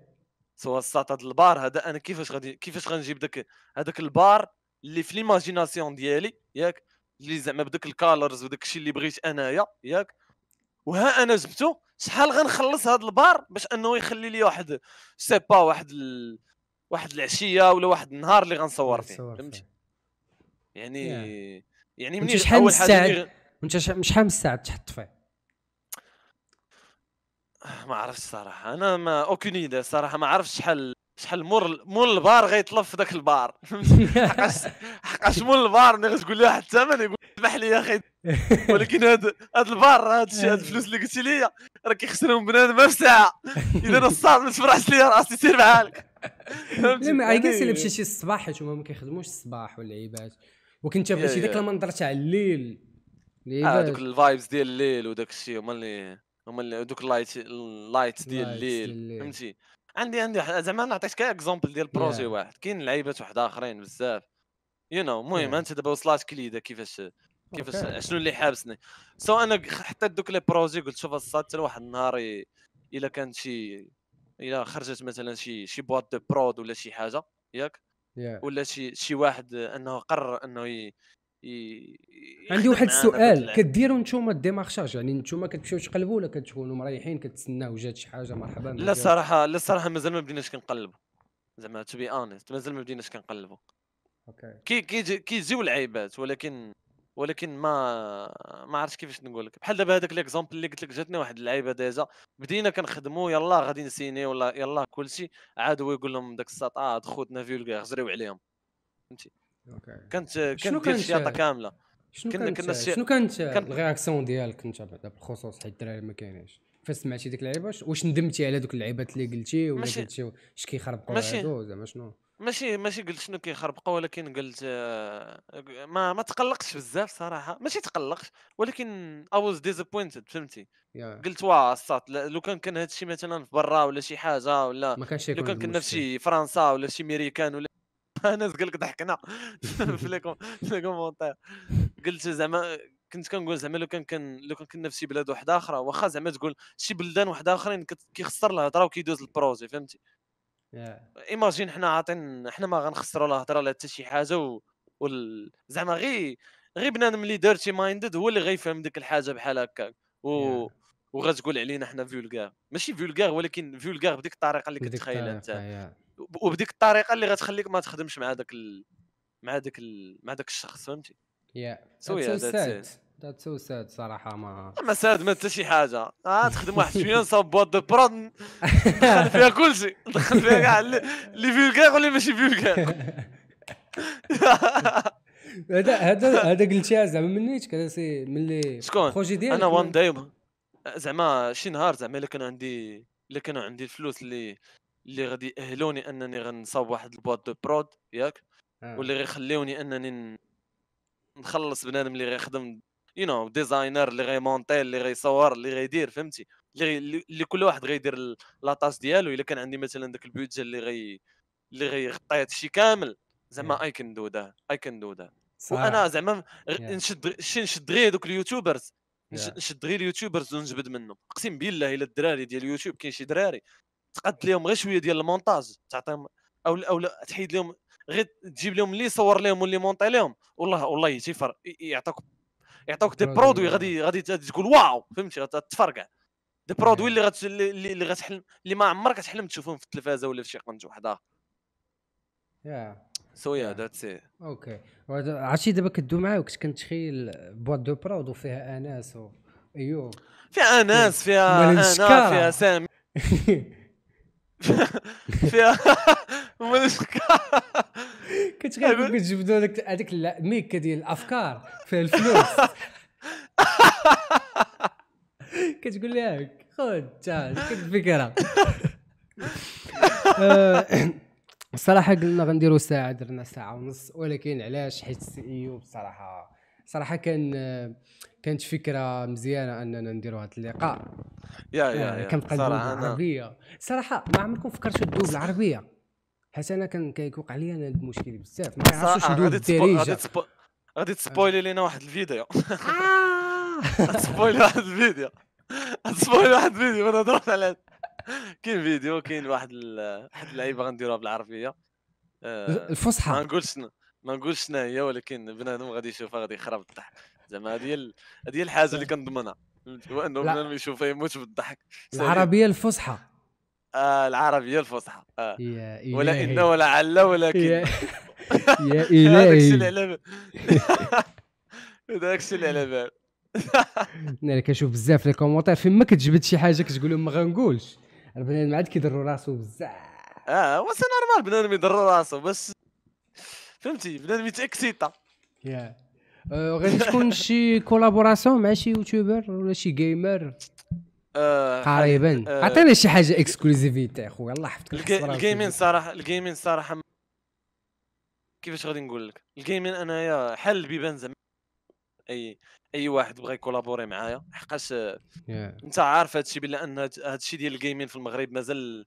سوا الساط هذا البار هذا انا كيفاش غادي كيفاش غنجيب داك هذاك البار اللي في ليماجيناسيون ديالي ياك اللي زعما بدك الكالرز وداك الشيء اللي بغيت انايا ياك وها انا جبته شحال غنخلص هذا البار باش انه يخلي لي واحد سي با واحد ال... واحد العشيه ولا واحد النهار اللي غنصور فيه فهمتي يعني yeah. يعني منين شحال من الساعه انت شحال من الساعه تحط فيه آه، ما عرفتش صراحه انا ما اوكونيدا صراحه ما عرفتش شحال شحال مور مور البار غيطلب في ذاك البار (laughs) حقاش حقاش مور البار ملي غتقول لي واحد الثمن يقول اسمح لي يا اخي (laughs) ولكن هاد هاد البار هاد الشيء هاد الفلوس اللي قلتي لي راه كيخسرهم بنادم ما في ساعه اذا انا الصاد ما تفرحش ليا راسي سير بحالك (laughs) فهمتي ما عيقاس يعني الا مشيتي الصباح حيت هما ما كيخدموش الصباح واللعيبات وكنت شي ذاك المنظر تاع الليل اه دوك الفايبس ديال الليل وداك الشيء هما اللي هما اللي دوك اللايت اللايتس ديال الليل فهمتي عندي عندي زعما نعطيك كاع اكزومبل ديال بروجي واحد كاين لعيبات واحد اخرين بزاف يو نو المهم انت دابا وصلت كليده كيفاش كيفاش شنو اللي حابسني سو so انا حتى دوك لي بروجي قلت شوف الصاد حتى واحد النهار الا كان شي الا خرجت مثلا شي شي بواط دو برود ولا شي حاجه ياك yeah. ولا شي شي واحد انه قرر انه ي... ي... عندي واحد السؤال كديروا نتوما الديمارشاج يعني نتوما كتمشيو تقلبوا ولا كتكونوا مريحين كتسناو جات شي حاجه مرحبا لا صراحه لا صراحه مازال ما بديناش كنقلبوا زعما تو بي اونست مازال ما بديناش كنقلبوا اوكي okay. كي كي كيجيو العيبات ولكن ولكن ما ما عرفتش كيفاش نقول لك بحال دابا هذاك ليكزومبل اللي قلت لك جاتني واحد اللعيبه ديجا بدينا كنخدموا يلا غادي نسيني ولا يلا كلشي عاد هو يقول لهم داك اه خوتنا فيلغير زريو عليهم فهمتي كانت كانت ديال الشياطه كامله شنو كانت شنو كانت الرياكسيون ديالك انت بعدا بالخصوص حيت الدراري ما كاينينش فاش سمعتي ديك اللعيبه واش ندمتي على دوك اللعيبات اللي قلتي ولا قلتي اش كيخربقوا هادو زعما شنو ماشي ماشي قلت شنو كيخربقوا ولكن قلت آه، ما ما تقلقتش بزاف صراحه ماشي تقلقت ولكن اي واز ديزابوينتد فهمتي yeah. قلت واه الصات لو كان كان هادشي مثلا في برا ولا شي حاجه ولا ما كانش لو كان كنا في شي فرنسا ولا شي ميريكان ولا الناس قال لك ضحكنا (laughs) في لي كومونتير قلت زعما كنت كنقول زعما لو كان كان لو كان كنا في شي بلاد واحده اخرى واخا زعما تقول شي بلدان واحده اخرين كيخسر الهضره وكيدوز البروجي فهمتي yeah. ايماجين حنا عاطين حنا ما غنخسروا لا هضره لا حتى شي حاجه و... وال... زعما غير غير بنادم اللي ديرتي مايندد هو اللي غيفهم ديك الحاجه بحال هكاك و yeah. وغتقول علينا حنا فيولغار ماشي فيولغار ولكن فيولغار بديك الطريقه اللي كتخيلها انت وبديك الطريقه اللي غتخليك ما تخدمش مع داك ال... مع داك ال... مع داك الشخص فهمتي يا سو يا ساد ذات سو ساد صراحه ما (laughs) ما ساد ما حتى شي حاجه آه تخدم واحد شويه (laughs) نصاب بواط دو برود دخل فيها كلشي (laughs) دخل فيها كاع اللي فيلكار واللي ماشي فيلكار هذا هذا هذا قلتيها زعما من نيتك هذا سي ملي شكون خوجي ديالك انا وان دايما زعما شي نهار زعما الا كان عندي الا كانوا عندي الفلوس اللي اللي غادي ياهلوني انني غنصاوب واحد البواط دو برود ياك آه. واللي غيخليوني انني نخلص بنادم اللي غيخدم يو نو ديزاينر اللي غيمونتي اللي غيصور اللي غيدير فهمتي اللي, اللي كل واحد غيدير لاطاس ديالو الا كان عندي مثلا داك البيدجي اللي غي اللي غيغطي هادشي كامل زعما اي كان دو ذا اي كان دو ذا وانا زعما نشد شي نشد غير دوك اليوتيوبرز نشد غير اليوتيوبرز ونجبد منهم اقسم بالله الا الدراري ديال اليوتيوب كاين شي دراري تقاد (laughs) لهم غير شويه ديال المونتاج تعطيهم او او تحيد لهم غير تجيب لهم اللي صور لهم واللي مونطي لهم والله والله تيفر يعطوك يعطوك دي برودوي غادي غادي تقول واو فهمتي تفرقع دي برودوي اللي اللي اللي غتحلم اللي ما عمرك تحلم تشوفهم في التلفازه ولا في شي قناه وحده يا سو يا ذاتس اوكي عرفتي دابا كدو معايا وكنت كنتخيل بواط دو برود وفيها انس وايوب فيها انس فيها انا فيها سامي (laughs) فيها كنت غير كنت جبدوا (laughs) لك هذيك الميكه ديال الافكار فيها الفلوس كتقول لها خذ تعال كنت (laughs) الصراحه آه، قلنا غنديروا ساعه درنا ساعه ونص ولكن علاش حيت السي اي يو بصراحه صراحه كان كانت فكره مزيانه اننا نديروا هذا اللقاء يا يا آه، يا صراحه العربيه صراحه ما عمركم فكرتوا تدوب بالعربيه حيت انا كان كيوقع لي انا هذا المشكل بزاف ما كنعرفش ندوب الدارجه غادي تسبويلي لينا واحد الفيديو آه. (laughs) تسبويلي واحد الفيديو تسبويلي واحد الفيديو انا نهضروش على كاين فيديو كاين واحد واحد اللعيبه غنديروها بالعربيه آه، الفصحى ما نقولش ما نقولش شنو هي ولكن بنادم غادي يشوفها غادي يخرب الضحك زعما هذه هذه الحاجه اللي كنضمنها هو انه بنادم يشوفها يموت بالضحك العربيه الفصحى آه العربيه الفصحى آه. ولا ان ولا عل ولكن (laughs) يا الهي هذاك الشيء اللي على بال (laughs) هذاك الشيء اللي على بال (laughs) انا كنشوف بزاف لي كومونتير فين ما كتجبد شي حاجه كتقول لهم ما غنقولش البنادم عاد كيضروا راسو بزاف اه هو سي نورمال بنادم يضروا راسو بس فهمتي بنادم يتاكسيطا يا أه، غير تكون (laughs) شي كولابوراسيون مع شي يوتيوبر ولا شي جيمر أه، قريبا أه. عطينا شي حاجه اكسكلوزيفيتي اخويا الله يحفظك الجيمين صراحه الجيمين صراحه كيفاش غادي نقول لك الجيمين انايا حل البيبان زعما اي اي واحد بغى يكولابوري معايا حقاش yeah. انت عارف هادشي بلا ان هادشي ديال الجيمين في المغرب مازال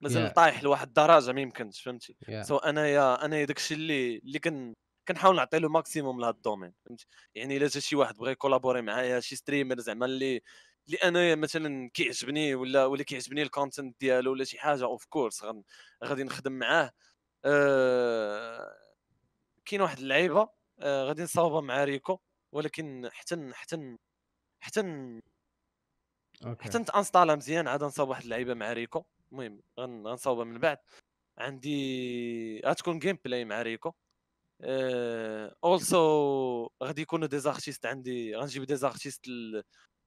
مازال yeah. طايح لواحد الدرجه ما يمكنش فهمتي yeah. سو انايا انايا الشيء اللي اللي كن كنحاول نعطي له ماكسيموم لهذا الدومين فهمتي يعني الا جا شي واحد بغى يكولابوري معايا شي ستريمر زعما اللي اللي انايا مثلا كيعجبني ولا ولا كيعجبني الكونتنت ديالو ولا شي حاجه اوف كورس غادي نخدم معاه أه... كاين واحد اللعيبه أه غادي نصاوبها مع ريكو ولكن حتى حتى حتى حتى نتانستالا مزيان عاد نصاوب واحد اللعيبه مع ريكو المهم غنصاوبها من بعد عندي غتكون جيم بلاي مع ريكو اولسو آه، غادي يكونوا دي زارتيست عندي غنجيب دي زارتيست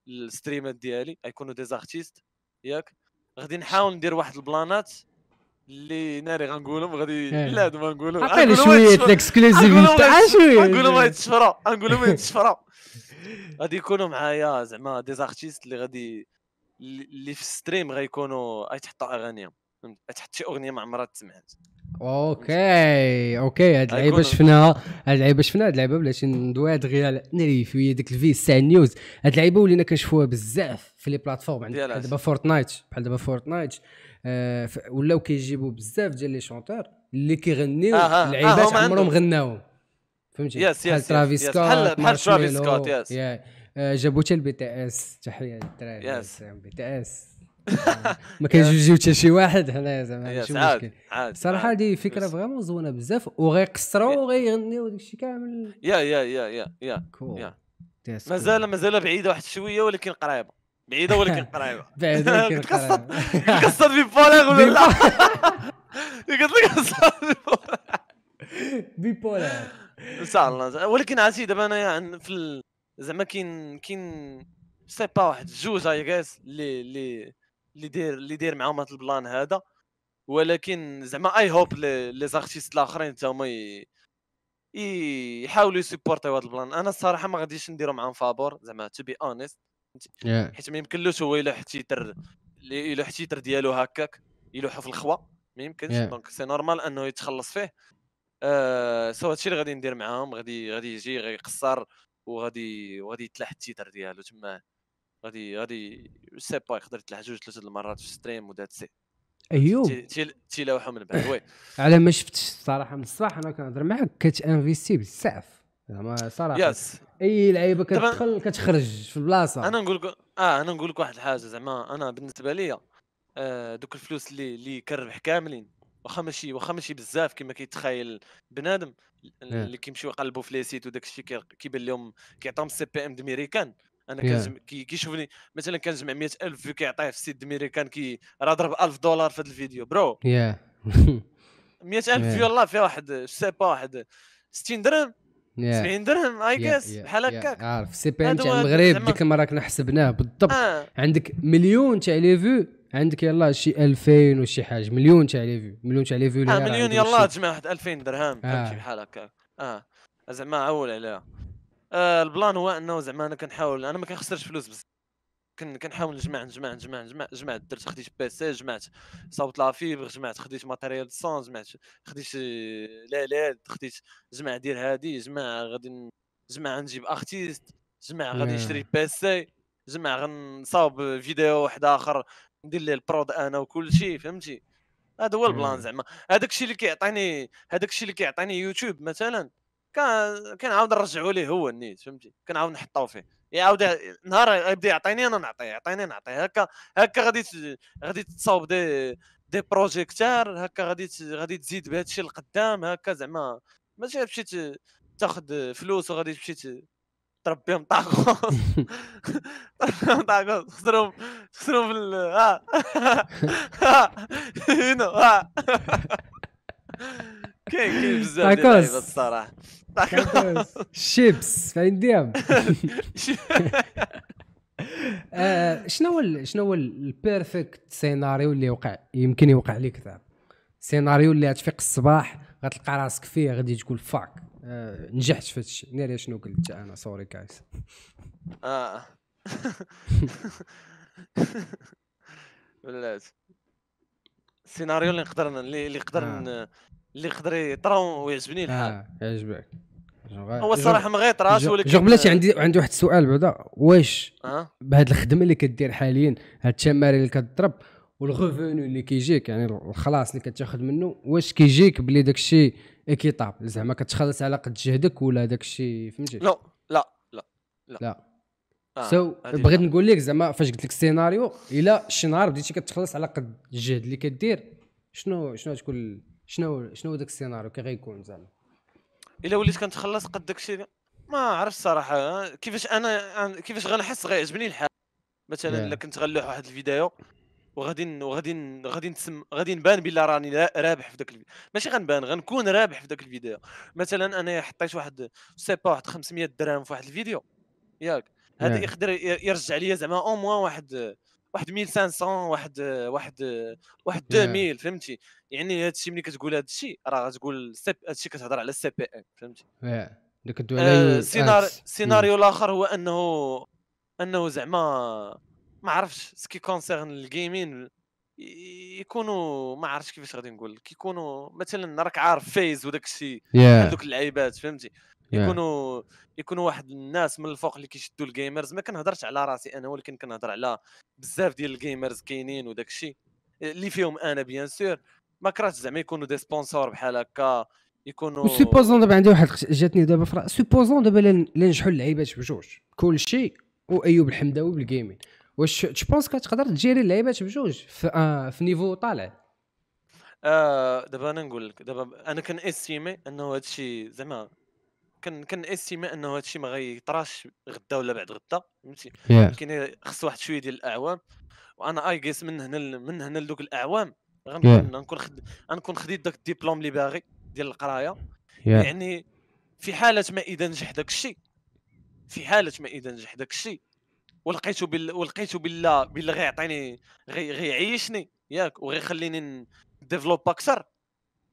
الستريمات ديالي غيكونوا دي زارتيست ياك غادي نحاول ندير واحد البلانات اللي ناري غنقولهم غادي إيه. لا ما نقولهم عطيني شويه الاكسكلوزيفيتي شويه غنقولهم يتشفروا غنقولهم يتشفروا غادي يكونوا معايا زعما دي زارتيست اللي غادي اللي في الستريم غيكونوا غيتحطوا اغانيهم تحط شي اغنيه ما عمرها تسمعت اوكي اوكي هاد اللعيبه شفناها هاد اللعيبه شفناها هاد اللعيبه بلاتي على غير في ديك الفي تاع النيوز هاد اللعيبه ولينا كنشوفوها بزاف في لي بلاتفورم عندك بحال دابا فورتنايت بحال دابا فورتنايت ولاو كيجيبوا بزاف ديال لي شونتور اللي كيغنيو اللعيبات آه، آه، آه، عمرهم غناوهم فهمتي يس يس ترافيس سكوت بحال ترافيس سكوت يس آه، جابو حتى البي تي اس تحيه للدراري بي تي اس (laughs) ما كيجيو حتى شي واحد هنايا زعما ماشي مشكل صراحه هذه فكره فريمون زوينه بزاف وغيقصروا وغيغنيو داك الشيء كامل يا يا يا يا يا مازال مازال بعيده واحد شويه ولكن قريبه بعيده ولكن (laughs) قريبه بعيده ولكن قريبه قصد بيبولار ولا لا (laughs) قلت لك قصد في بيبولار ان شاء الله ولكن عرفتي دابا انايا يعني في زعما كاين كاين سي با واحد جوج اي غيس اللي اللي اللي داير اللي داير معاهم هذا البلان هذا ولكن زعما اي هوب لي زارتيست الاخرين حتى هما يحاولوا يسيبورتيو هذا البلان انا الصراحه ما غاديش نديرو معاهم فابور زعما تو بي اونست حيت ما يمكنلوش هو يلوح تيتر يلوح تيتر ديالو هكاك يلوحو في الخوا ما يمكنش yeah. دونك سي نورمال انه يتخلص فيه آه سو هادشي اللي غادي ندير معاهم غادي غادي يجي غيقصر وغادي وغادي يتلاح التيتر ديالو تما غادي غادي سي با يقدر يتلاح جوج ثلاثه المرات في ستريم ودات سي ايو تيلاوحو من بعد وي (laughs) على ما شفتش الصراحه من الصباح انا كنهضر معاك انفيستي بزاف زعما صراحه يس اي لعيبه كتدخل كتخرج في البلاصه انا نقول لك اه انا نقول لك واحد الحاجه زعما انا بالنسبه ليا آه دوك الفلوس اللي اللي كنربح كاملين واخا ماشي واخا ماشي بزاف كما كيتخايل بنادم إيه. اللي كيمشيو يقلبوا في لي سيت وداك الشيء كيبان لهم كيعطيهم السي بي ام دميريكان انا إيه. كنجم كيشوفني مثلا كنجمع 100000 فيو كيعطيه في السيت دميريكان كي راه ضرب 1000 دولار في هذا الفيديو برو 100000 (laughs) فيو الله فيها واحد سي با واحد 60 درهم 70 درهم اي كاس بحال هكاك عارف سي بي ام تاع المغرب ديك المره كنا حسبناه بالضبط آه. عندك مليون تاع لي فيو عندك يلا شي 2000 وشي حاجه مليون تاع لي فيو مليون تاع لي فيو آه مليون يلا تجمع واحد 2000 درهم آه. بحال هكا آه. اه زعما عول عليها آه البلان هو انه زعما انا كنحاول انا ما كنخسرش فلوس بزاف كنحاول نجمع نجمع نجمع نجمع جمعت درت خديت بيسي جمعت صوت لا فيبر جمعت خديت ماتيريال سون جمعت خديت آه، لالات خديت جمع دير هادي جمع غادي جمع نجيب ارتيست جمع غادي نشري آه. بيسي جمع غنصاوب فيديو واحد اخر ندير ليه البرود انا وكل شيء فهمتي هذا هو البلان زعما هذاك الشيء اللي كيعطيني هذاك الشيء اللي كيعطيني يوتيوب مثلا كنعاود نرجعوا ليه هو النيت فهمتي كنعاود نحطوا فيه يعاود نهار يبدا يعطيني انا نعطيه يعطيني نعطيه هكا هكا غادي غادي تصاوب دي دي بروجي كثار هكا غادي غادي تزيد بهذا الشيء لقدام هكا زعما ماشي تمشي تاخذ فلوس وغادي تمشي تربيهم طاقو تربيهم طاقو تخسرهم تخسرهم في ال ها آه. (laughs) هنا ها آه. كاين كاين بزاف ديال اللعيبه الصراحه (laughs) شيبس فين ديام (laughs) آه، شنو هو شنو هو البيرفكت سيناريو اللي وقع يمكن يوقع لك ذا السيناريو اللي تفيق الصباح غتلقى راسك فيه غادي تقول فاك آه نجحت في الشيء ناري يعني شنو قلت انا سوري كايس اه (laughs) بلاتي السيناريو اللي نقدر اللي نقدر آه. اللي يقدر يطرا ويعجبني آه، الحال اه يعجبك هو الصراحه ما غيطراش ولكن جوج بلاتي عندي عندي واحد السؤال بعدا واش آه. بهذ الخدمه اللي كدير حاليا هاد التمارين اللي كتضرب والغوفوني اللي كيجيك يعني الخلاص اللي كتاخذ منه واش كيجيك بلي داكشي ايكيطاب زعما كتخلص على قد جهدك ولا داك الشيء فهمتي لا لا لا لا, آه، لا. سو so, بغيت نقول لك زعما فاش قلت لك السيناريو الا شي نهار بديتي كتخلص على قد الجهد اللي كدير شنو شنو تكون شنو شنو داك السيناريو كي غيكون زعما الا وليت كنتخلص قد داك الشيء ما عرفت الصراحه كيفاش انا كيفاش غنحس غيعجبني الحال مثلا الا كنت غنلوح واحد الفيديو وغادي وغادي غادي نسم غادي نبان بلي راني رابح في ذاك الفيديو ماشي غنبان غنكون رابح في ذاك الفيديو مثلا انا حطيت واحد سي با واحد 500 درهم في واحد الفيديو ياك هذا نعم. يقدر يرجع ليا زعما او موان واحد واحد 1500 واحد واحد واحد 2000 نعم. فهمتي يعني هذا الشيء ملي كتقول هذا الشيء راه غتقول هذا الشيء كتهضر على السي بي ان فهمتي نعم. دوك الدول آه، آه، سيناريو الاخر هو انه انه زعما ما عرفتش سكي كونسيرن الجيمين يكونوا ما عرفتش كيفاش غادي نقول لك يكونوا مثلا راك عارف فيز وداك الشيء yeah. هذوك اللعيبات فهمتي يكونوا yeah. يكونوا واحد الناس من الفوق اللي كيشدوا الجيمرز ما كنهضرش على راسي انا ولكن كنهضر على بزاف ديال الجيمرز كاينين وداك الشيء اللي فيهم انا بيان سور ما كرهتش زعما يكونوا دي سبونسور بحال هكا يكونوا سيبوزون دابا عندي واحد جاتني دابا فرا سيبوزون دابا لنجحوا اللعيبات بجوج كل شيء وايوب الحمداوي بالجيمين واش تبونس كتقدر تجيري اللعيبات بجوج في, آه في نيفو طالع آه دابا انا نقول لك دابا انا استيمي انه هادشي زعما كن استيمي انه هادشي ما غيطراش غدا ولا بعد غدا فهمتي ولكن yeah. خص واحد شويه ديال الاعوام وانا اي جيس من هنا من هنا لذوك الاعوام غنكون yeah. نكون خد... غنكون خديت داك الدبلوم اللي باغي ديال القرايه yeah. يعني في حاله ما اذا نجح داك الشيء في حاله ما اذا نجح داك الشيء ولقيتو بال... ولقيتو بالله بالله غيعطيني غي... غيعيشني ياك وغيخليني نديفلوب اكثر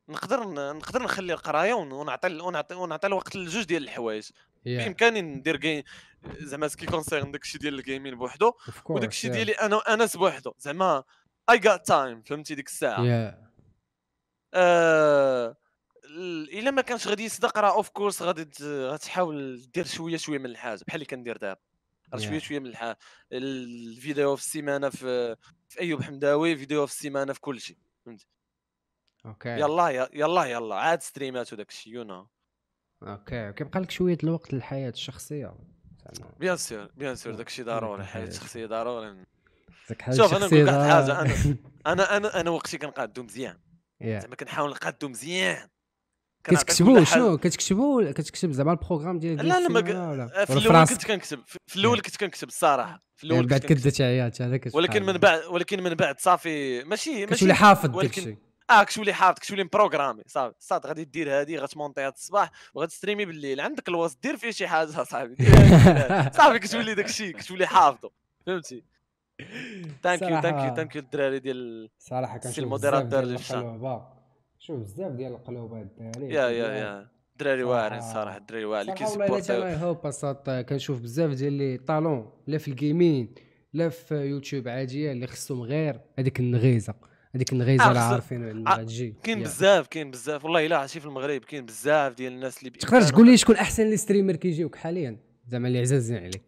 نقدر نقدر نخلي القرايه ونعطي ونعطي ونعطي الوقت لجوج ديال الحوايج yeah. بامكاني ندير كاين زعما سكي كونسيرن داكشي ديال الجيمين بوحدو وداكشي yeah. ديالي انا وانس بوحدو زعما اي غات تايم فهمتي ديك الساعه yeah. آه... الا ما كانش غادي يصدق راه اوف كورس غادي غتحاول دير شويه شويه من الحاجه بحال اللي كندير دابا yeah. شويه شويه من الحال الفيديو في السيمانه في في ايوب حمداوي فيديو في السيمانه في كل شيء فهمت اوكي يلا يلا يلا عاد ستريمات وداك الشيء يو نو اوكي كيبقى لك شويه الوقت للحياه الشخصيه بيان سور بيان سور داك الشيء ضروري الحياه الشخصيه ضروري شوف انا نقول واحد الحاجه انا انا انا, (laughs) أنا وقتي كنقادو مزيان yeah. زعما كنحاول نقادو مزيان كتكتبوا شنو كتكتبوا كتكتب زعما البروغرام ديال لا لا ما ولا آه، في الاول كنت كنكتب في الاول إيه. كنت كنكتب الصراحه في الاول من إيه، بعد كدت عيات ولكن من بعد ولكن من بعد صافي ماشي ماشي كتولي حافظ داكشي اه كتولي حافظ كتولي مبروغرامي صافي صاد غادي دير هادي غتمونطيها الصباح وغتستريمي بالليل عندك الوسط دير فيه شي حاجه (laughs) صاحبي (laughs) صافي كتولي داكشي كتولي حافظه فهمتي ثانك يو ثانك يو ثانك يو الدراري ديال صراحه كنشوف الموديراتور اللي في شوف بزاف ديال القلوبات الدراري يا يا يا الدراري واعرين صراحه الدراري واعرين اللي كيسبورت الله باسات كنشوف بزاف ديال لي طالون لا في الجيمين لا في يوتيوب عاديه اللي خصهم غير هذيك النغيزه هذيك النغيزه اللي آه، عارفين تجي آه، كاين بزاف كاين بزاف والله الا عرفتي في المغرب كاين بزاف ديال الناس اللي تقدر تقول لي شكون احسن لي ستريمر كيجيوك حاليا زعما اللي عزازين عليك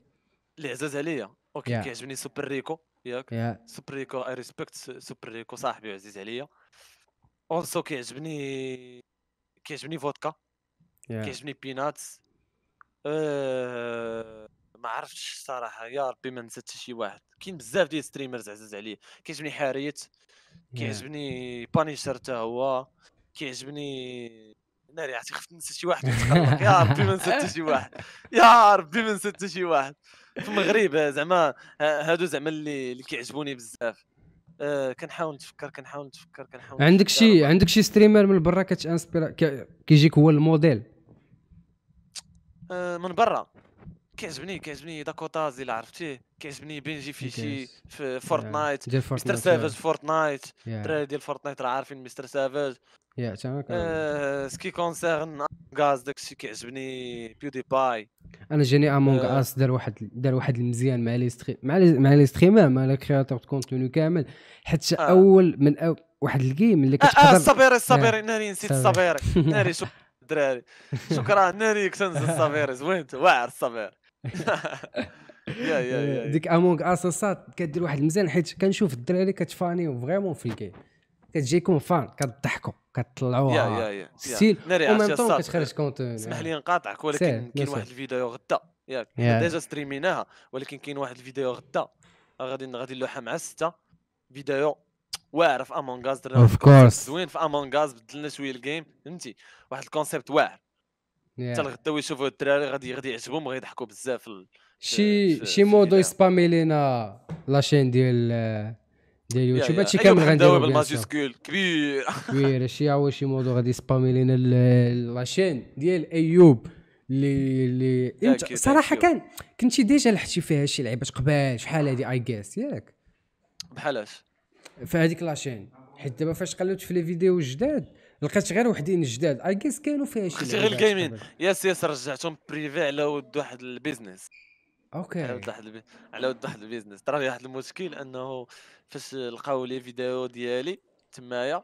اللي عزاز عليا اوكي كيعجبني سوبر ريكو ياك سوبر ريكو اي ريسبكت سوبر ريكو صاحبي وعزيز عليا اونسو كيعجبني كيعجبني فودكا yeah. كيعجبني بيناتس أه... ما عرفتش الصراحه يا ربي ما نسيت شي واحد كاين بزاف ديال ستريمرز عزاز عليا كيعجبني حاريت كيعجبني بانيشر حتى هو كيعجبني ناري عرفتي خفت ننسى (laughs) شي واحد يا ربي ما نسيت شي واحد يا ربي ما نسيت شي واحد في المغرب زعما هادو زعما اللي اللي كيعجبوني بزاف آه كنحاول نتفكر كنحاول نتفكر كنحاول عندك شي عندك شي ستريمر من برا كتانسبيرا كيجيك هو الموديل آه من برا كيعجبني كيعجبني داكوتاز الا عرفتيه كيعجبني بنجي فيشي في فورتنايت مستر سافاج فورتنايت الدراري ديال فورتنايت راه عارفين مستر سافاج يا تمام آه، سكي كونسيرن غاز داكشي كيعجبني بيودي باي انا جاني امونغ اس آه. دار واحد دار واحد المزيان مع لي ستريم مع لي مع لي ستريمر مع لي كرياتور كونتوني كامل حيت آه. اول من واحد الجيم اللي كتقدر الصبيري الصبيري ناري نسيت (laughs) (laughs) الصبيري ناري شكرا الدراري شكرا ناري كنت الصبيري زوين واعر الصبيري يا يا يا ديك امونغ اساسات كدير واحد مزيان حيت كنشوف الدراري كتفانيو فريمون في الجيم كتجيكم فان كتضحكوا كتطلعوها ستيل وميم طون كتخرج كونتون اسمح لي نقاطعك ولكن كاين واحد الفيديو غدا ياك ديجا ستريميناها ولكن كاين واحد الفيديو غدا غادي غادي نلوحها مع سته فيديو واعر في امونغاز درنا اوف كورس زوين في امونغاز بدلنا شويه الجيم فهمتي واحد الكونسيبت واعر حتى الغدا ويشوفوا الدراري غادي غادي يعجبهم يضحكوا بزاف شي شي مودو يسبامي لينا لاشين ديال ديال اليوتيوب هادشي أيوة، كامل غنديرو بالماجيسكول كبير (laughs) كبير شي هو شي مودو غادي يسبامي لينا لاشين ديال ايوب اللي اللي انت صراحه كان كنتي ديجا لحتي فيها شي لعيبات قبال شحال هادي اي جيس ياك بحالاش في هذيك لاشين حيت دابا فاش قلبت في لي فيديو جداد لقيت غير وحدين جداد اي جيس كانوا فيها شي غير الجيمين يس يس رجعتهم بريفي على ود واحد البيزنس اوكي على ود واحد على ود واحد البيزنس طرا واحد المشكل انه فاش لقاو لي فيديو ديالي تمايا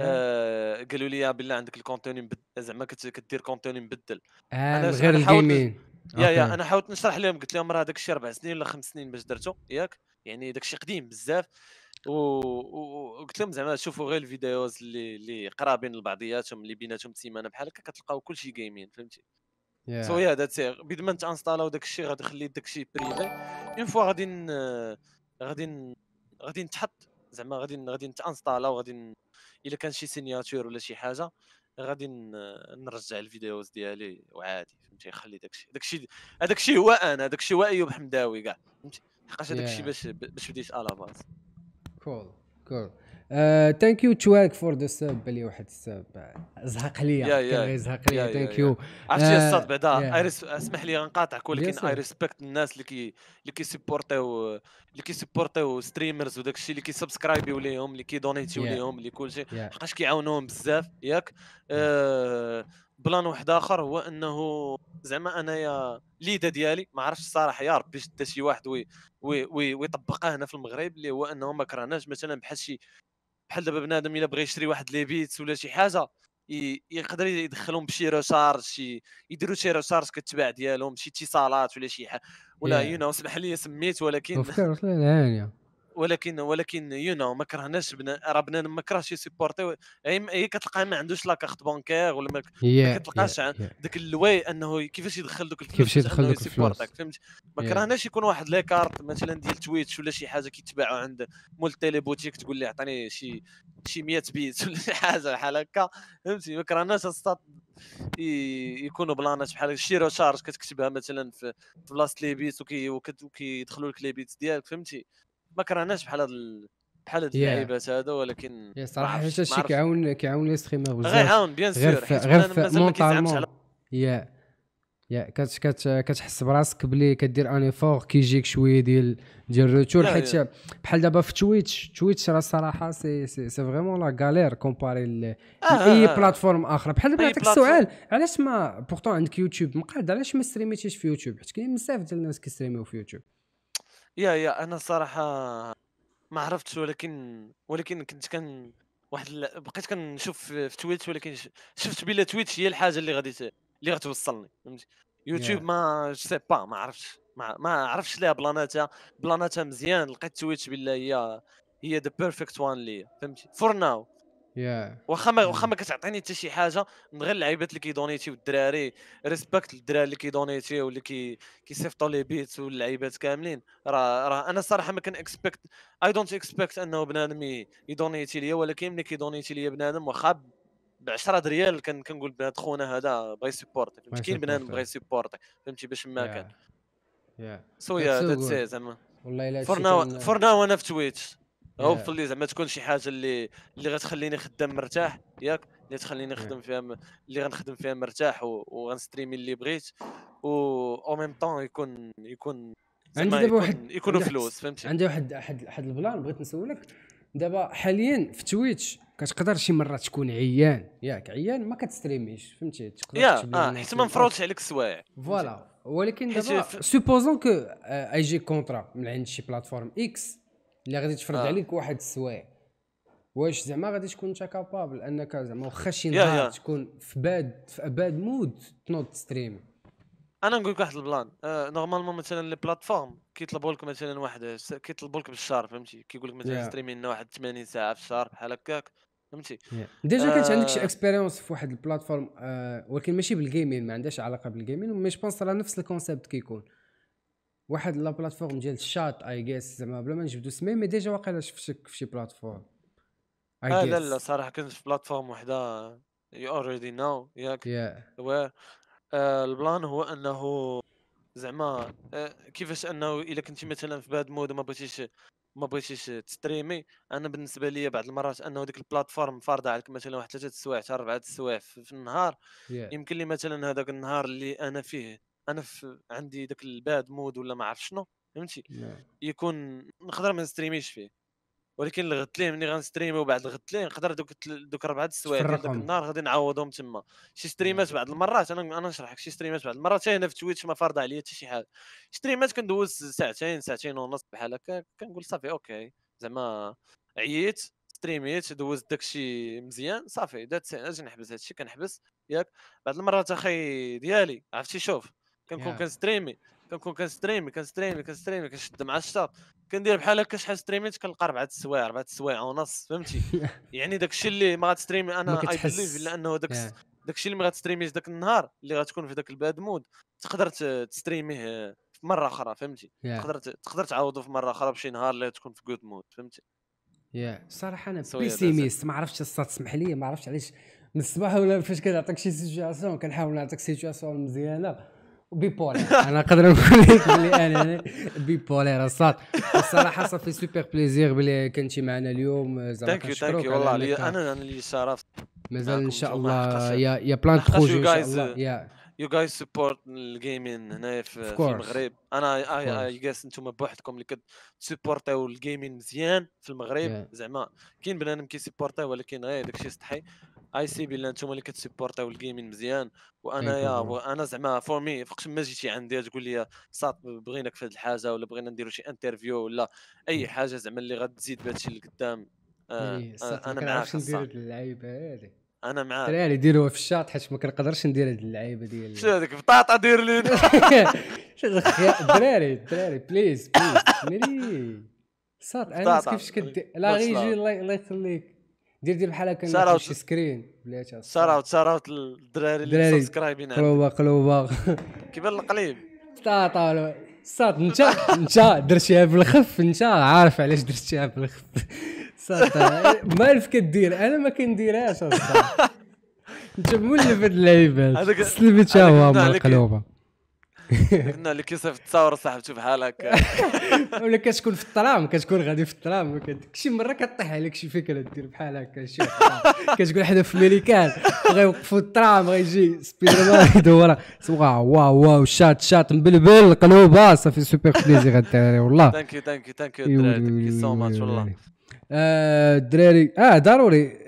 آه قالوا لي بالله عندك الكونتوني زعما كدير كونتوني مبدل آه انا غير الجيمين يا يا انا حاولت نشرح لهم قلت لهم راه داك الشيء اربع سنين ولا خمس سنين باش درته ياك يعني داك الشيء قديم بزاف وقلت لهم زعما شوفوا غير الفيديوز اللي اللي قرابين لبعضياتهم اللي بيناتهم سيمانه بحال هكا كتلقاو كلشي جيمين فهمتي سو يا ذات بيد ما تانستالاو داك الشيء غتخلي داك الشيء بريفي اون فوا غادي غادي غادي نتحط زعما غادي غادي نتانستالا وغادي الا كان شي سينياتور ولا شي حاجه غادي نرجع الفيديوز ديالي وعادي فهمتي خلي داكشي داكشي هذاك الشيء هو انا داكشي هو ايوب حمداوي كاع فهمتي حقاش هذاك الشيء باش باش بديت الاباز كول كول ثانك يو تشواك فور ذا سب بلي واحد السب زهق ليا زهق ليا ثانك يو عرفتي يا استاذ uh, بعدا اسمح لي نقاطعك ولكن اي ريسبكت الناس اللي كي اللي كيسبورتيو اللي كيسبورتيو ستريمرز وداك الشيء اللي كيسبسكرايبيو ليهم اللي كيدونيتيو ليهم اللي كل شيء حقاش كيعاونوهم بزاف ياك uh, بلان واحد اخر هو انه زعما انايا ليده ديالي ما عرفتش الصراحه يا ربي حتى شي واحد وي وي وي ويطبقها هنا في المغرب اللي هو انه ما كرهناش مثلا بحال شي بحال دابا بنادم الا بغى يشري واحد لي بيتس ولا شي حاجه يقدر يدخلهم بشي ريسيرش شي يديروا شي ريسيرش كتباع ديالهم شي اتصالات ولا شي حاجه ولا يو نو سمح لي سميت ولكن ولكن ولكن يو you نو know ما كرهناش راه بنادم ما كرهش يسيبورتي هي كتلقاه ما عندوش لاكارت كارت بانكير ولا ما, كتلقاش yeah, yeah. اللواي انه كيفاش يدخل دوك الفلوس كيفاش يدخل دوك الفلوس فهمت ما كرهناش يكون واحد ليكارت مثلا ديال تويتش ولا شي حاجه كيتباعوا عند مول تيلي بوتيك تقول لي عطاني شي شي 100 بيت (laughs) ولا شي حاجه بحال هكا فهمتي ما كرهناش يكونوا بلانات بحال شي روشارج كتكتبها مثلا في بلاصه لي بيت وكيدخلوا لك لي بيت ديالك فهمتي ما كرهناش بحال هذا بحال هاد اللعيبات هذا ولكن صراحه حيت هادشي كيعاون كيعاون لي ستريمر بزاف غيعاون بيان سور غير في مونطالمون يا يا كت كت كتحس براسك بلي كدير ان ايفور كيجيك شويه ديال ديال الروتور حيت بحال دابا في تويتش تويتش راه الصراحه سي سي, سي فريمون لا غالير كومباري لاي اي بلاتفورم اخرى بحال دابا نعطيك السؤال علاش ما بورتون عندك يوتيوب مقاد علاش ما ستريميتيش في يوتيوب حيت كاين بزاف ديال الناس كيستريميو في يوتيوب يا يا انا الصراحه ما عرفتش ولكن ولكن كنت كان واحد بقيت كنشوف في تويتش ولكن شفت بلا تويتش هي الحاجه اللي غادي اللي غتوصلني فهمتي يوتيوب ما سي با ما عرفتش ما, ما عرفتش ليها بلاناتها بلاناتها مزيان لقيت تويتش بلا هي هي ذا بيرفكت وان ليا فهمتي فور ناو واخا ما واخا ما كتعطيني حتى شي حاجه من غير اللعيبات اللي كيدونيتي والدراري ريسبكت للدراري اللي كيدونيتي واللي كي كيصيفطوا لي بيتس واللعيبات كاملين راه راه انا الصراحه ما كان اكسبكت اي دونت اكسبكت انه بنادم يدونيتي ليا ولكن ملي كيدونيتي ليا بنادم واخا ب 10 دريال كان كنقول بنادم خونا هذا بغا يسيبورتي مسكين بنادم بغا يسيبورتي فهمتي باش ما كان سو يا سي زعما والله الا فور ناو وانا في تويتش هوبفلي yeah. زعما تكون شي حاجه اللي اللي غتخليني خدام مرتاح ياك اللي تخليني نخدم فيها م... اللي غنخدم فيها مرتاح و... وغنستريمي اللي بغيت و او ميم طون يكون يكون عندي دابا واحد يكونوا فلوس فهمتي عندي واحد واحد احد البلان بغيت نسولك دابا حاليا في تويتش كتقدر شي مره تكون عيان ياك عيان ما كتستريميش فهمتي تقدر يا اه حيت ما مفروضش عليك السوايع فوالا ولكن دابا سوبوزون كو اي جي كونترا من عند شي بلاتفورم اكس اللي غادي تفرض آه. عليك واحد السوايع واش زعما غادي تكون انت كابابل انك زعما واخا شي نهار تكون في باد في اباد مود تنوض ستريم انا نقول لك واحد البلان آه نورمالمون مثلا لي بلاتفورم كيطلبوا لك مثلا واحد كيطلبوا لك بالشهر فهمتي كيقول لك مثلا yeah. ستريمي لنا واحد 80 ساعه في الشهر بحال هكاك فهمتي yeah. ديجا آه... كانت عندك شي اكسبيريونس في واحد البلاتفورم آه ولكن ماشي بالجيمين ما عندهاش علاقه بالجيمين مي جو بونس راه نفس الكونسيبت كيكون كي واحد لا بلاتفورم ديال الشات اي جيس زعما بلا ما نجبدو سمي مي ديجا واقيلا شفتك في شي بلاتفورم آه لا لا صراحه كنت في بلاتفورم وحده يو اوريدي نو ياك و آه، البلان هو انه زعما آه، كيفاش انه الا كنتي مثلا في باد مود وما بغيتيش ما بغيتيش تستريمي انا بالنسبه لي بعض المرات انه ديك البلاتفورم فارضه عليك مثلا واحد ثلاثه السوايع حتى اربعه السوايع في النهار yeah. يمكن لي مثلا هذاك النهار اللي انا فيه انا في عندي داك الباد مود ولا ما عرف شنو فهمتي نعم. يكون نقدر ما نستريميش فيه ولكن الغد ليه ملي غنستريمي وبعد الغد ليه نقدر دوك دوك اربعه السوايع ديال داك النهار غادي نعوضهم تما شي ستريمات نعم. بعض المرات انا انا نشرحك شي ستريمات بعض المرات هنا في تويتش ما فرض عليا حتى شي حاجه ستريمات كندوز ساعتين ساعتين ونص بحال هكا كنقول صافي اوكي زعما عييت ستريميت دوزت داكشي مزيان صافي دات اجي نحبس هادشي كنحبس ياك بعض المرات اخي ديالي عرفتي شوف كنكون كنستريمي كنكون كنستريمي كنستريمي كنستريمي كنشد مع الشاط كندير بحال هكا شحال ستريميت كنلقى اربع السوايع اربع السوايع ونص فهمتي (laughs) يعني داك الشيء اللي ما غاتستريمي انا اي بليف الا انه داك داك الشيء اللي ما غاتستريميش داك النهار اللي غتكون في داك الباد مود تقدر تستريميه مره اخرى فهمتي تقدر تقدر تعوضه في مره اخرى بشي نهار اللي تكون في جود مود فهمتي يا صراحه انا بيسيميست ما عرفتش تسمح لي ما عرفتش علاش من الصباح ولا فاش كنعطيك شي سيتياسيون كنحاول نعطيك سيتياسيون مزيانه بيبولير انا نقدر نقول لك بلي انا بيبولير رصات الصراحه صافي سوبر بليزير بلي كنتي معنا اليوم زعما ثانك يو ثانك يو والله عليا انا انا اللي شرف مازال ان شاء الله يا يا بلان بروجي ان شاء الله يا يو جايز سبورت الجيمين هنا في, المغرب انا اي اي جاس انتم بوحدكم اللي كتسبورتيو الجيمين مزيان في المغرب زعما كاين بنادم كيسبورتيو ولكن غير داكشي سطحي اي سي بي انتم اللي كتسيبورتاو الجيمين مزيان وانا يا انا زعما فور مي فوقت ما جيتي عندي تقول لي صات بغيناك في هذه الحاجه ولا بغينا نديروا شي انترفيو ولا اي حاجه زعما اللي غتزيد بهذا الشيء لقدام انا معاك صاط اللعيبه انا معاك الدراري ديروها في الشاط حيت ما كنقدرش ندير هاد اللعيبه ديال شنو هذيك بطاطا دير لي الدراري الدراري بليز بليز ميري صاط انا كيفاش كدير لا غيجي الله يخليك دير دير بحال هكا شي سكرين بلاتي شارع اوت الدراري اللي سبسكرايبين قلوبه قلوبه (laughs) كيبان القليب طاطا صاد انت انت درتيها بالخف انت عارف علاش درتيها بالخف صاد ما عرفت كدير انا ما كنديرهاش (laughs) انت مولف هاد اللعيبات سلمتها هو من القلوبه (laughs) قلنا لك يوسف تصور صاحب تشوف حالك (laughs) ولا كتكون في الترام كتكون غادي في الترام شي مره كطيح عليك شي فكره دير بحال هكا شي (laughs) كتقول حدا في الميريكان غيوقفوا الترام غيجي سبيدر مان يدور واو واو شات شات مبلبل قلوبه صافي سوبر بليزي غادي والله ثانك يو ثانك يو ثانك يو الدراري ثانك يو سو ماتش والله آه، الدراري اه ضروري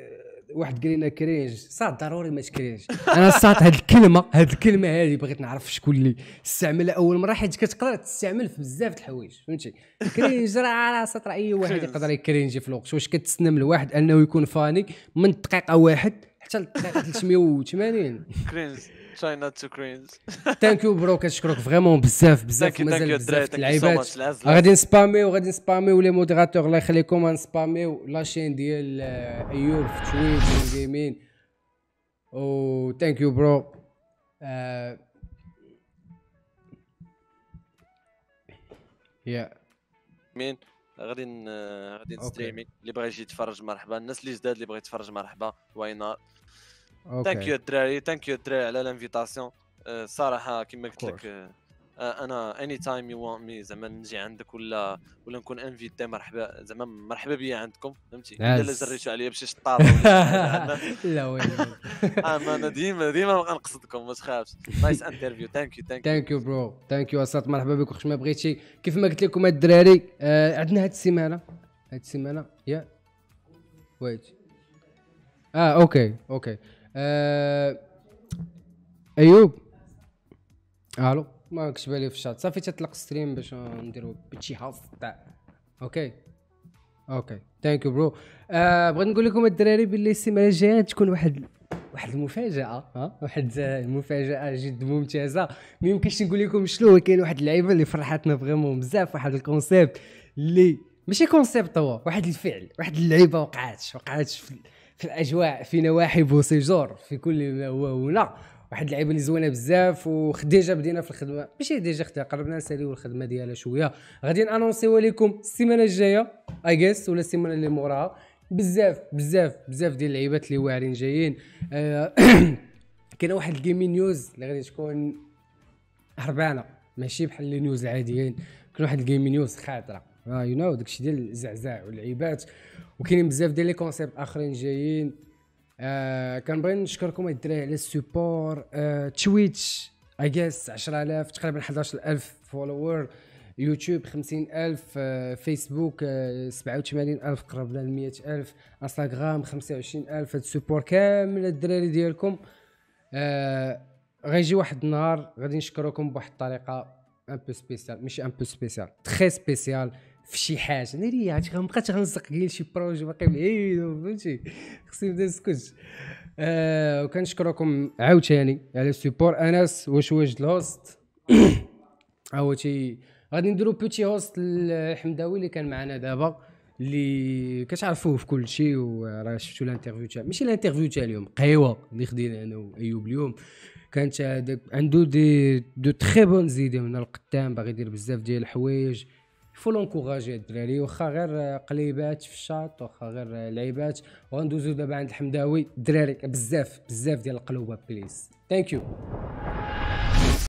واحد قال لنا كرينج صاد ضروري ما تكرينج انا صاد هاد الكلمه هاد الكلمه هذه بغيت نعرف شكون اللي استعملها اول مره حيت كتقدر تستعمل في بزاف د الحوايج فهمتي كرينج راه على سطر اي واحد يقدر يكرينجي في الوقت واش كتسنى من الواحد انه يكون فاني من دقيقه واحد حتى لدقيقه 380 كرينج تراي نوت تو كرينز ثانك يو برو كنشكرك فريمون بزاف بزاف مازال بزاف اللعيبات غادي نسباميو غادي نسباميو لي موديراتور الله يخليكم غنسباميو لاشين ديال ايوب في تويت جيمين و ثانك يو برو يا مين غادي غادي نستريمي اللي بغى يجي يتفرج مرحبا الناس اللي جداد اللي بغى يتفرج مرحبا واي ثانك يو الدراري ثانك يو الدراري على الانفيتاسيون صراحه كما قلت لك انا اني تايم يو وونت مي زعما نجي عندك ولا ولا نكون انفيتي مرحبا زعما مرحبا بيا عندكم فهمتي الا لا زريتوا عليا بشي شطار (laughs) لا وين (laughs) اما آه، انا ديما ديما غنقصدكم ما تخافش نايس انترفيو ثانك يو ثانك يو ثانك يو برو ثانك يو اسات مرحبا بك واخش ما بغيتي كيف ما قلت لكم الدراري آه، عندنا هاد السيمانه هاد السيمانه يا ويت اه اوكي اوكي آه ايوب الو ما كتب لي في الشات صافي تطلق ستريم باش نديرو بيتشي هاوس تاع اوكي اوكي ثانك يو برو بغيت نقول لكم الدراري باللي السيمانه الجايه تكون واحد واحد المفاجاه ها واحد المفاجاه جد ممتازه ما يمكنش نقول لكم شنو كاين واحد اللعيبه اللي فرحتنا فريمون بزاف واحد الكونسيبت اللي ماشي كونسيبت هو واحد الفعل واحد اللعيبه وقعات وقعات في في الاجواء في نواحي بوسيجور في كل ما هو هنا واحد اللعيبه اللي زوينه بزاف وخديجه بدينا في الخدمه ماشي ديجا خديجه قربنا نساليو الخدمه ديالها شويه غادي انونسيو لكم السيمانه الجايه اي جيس ولا السيمانه اللي موراها بزاف بزاف بزاف ديال اللعيبات اللي واعرين جايين آه، (clears throat) كاين واحد الجيمين نيوز اللي غادي تكون هربانه ماشي بحال لي نيوز العاديين كاين واحد الجيمين نيوز خاطره يو آه، نو داكشي ديال الزعزاع واللعيبات وكاينين بزاف ديال لي كونسيبت اخرين جايين آه كنبغي نشكركم الدراري على السيبور آه تويتش اي جيس 10000 تقريبا 11000 فولوور يوتيوب 50000 آه فيسبوك آه 87000 قرب ل 100000 انستغرام 25000 هاد السيبور كامل الدراري ديالكم آه غيجي واحد النهار غادي نشكركم بواحد الطريقه ان بو سبيسيال ماشي ان بو سبيسيال تري سبيسيال في شي حاجه ناري عرفتي غنبقى تغنزق كاين شي بروجي باقي بعيد فهمتي خصني نبدا نسكت آه وكنشكركم عاوتاني على السبور انس واش واجد الهوست تي غادي نديرو بوتي هوست الحمداوي اللي كان معنا دابا اللي كتعرفوه في كل شيء وراه شفتوا الانترفيو تاع ماشي الانترفيو تاع اليوم قهيوه اللي خدينا انا وايوب اليوم كانت عنده دي دو تري بون زيدي من القدام باغي يدير بزاف ديال الحوايج فو لونكوراجي الدراري واخا غير قليبات في الشاط واخا غير لعيبات وغندوزو دابا عند الحمداوي الدراري بزاف بزاف ديال القلوبه بليز ثانك يو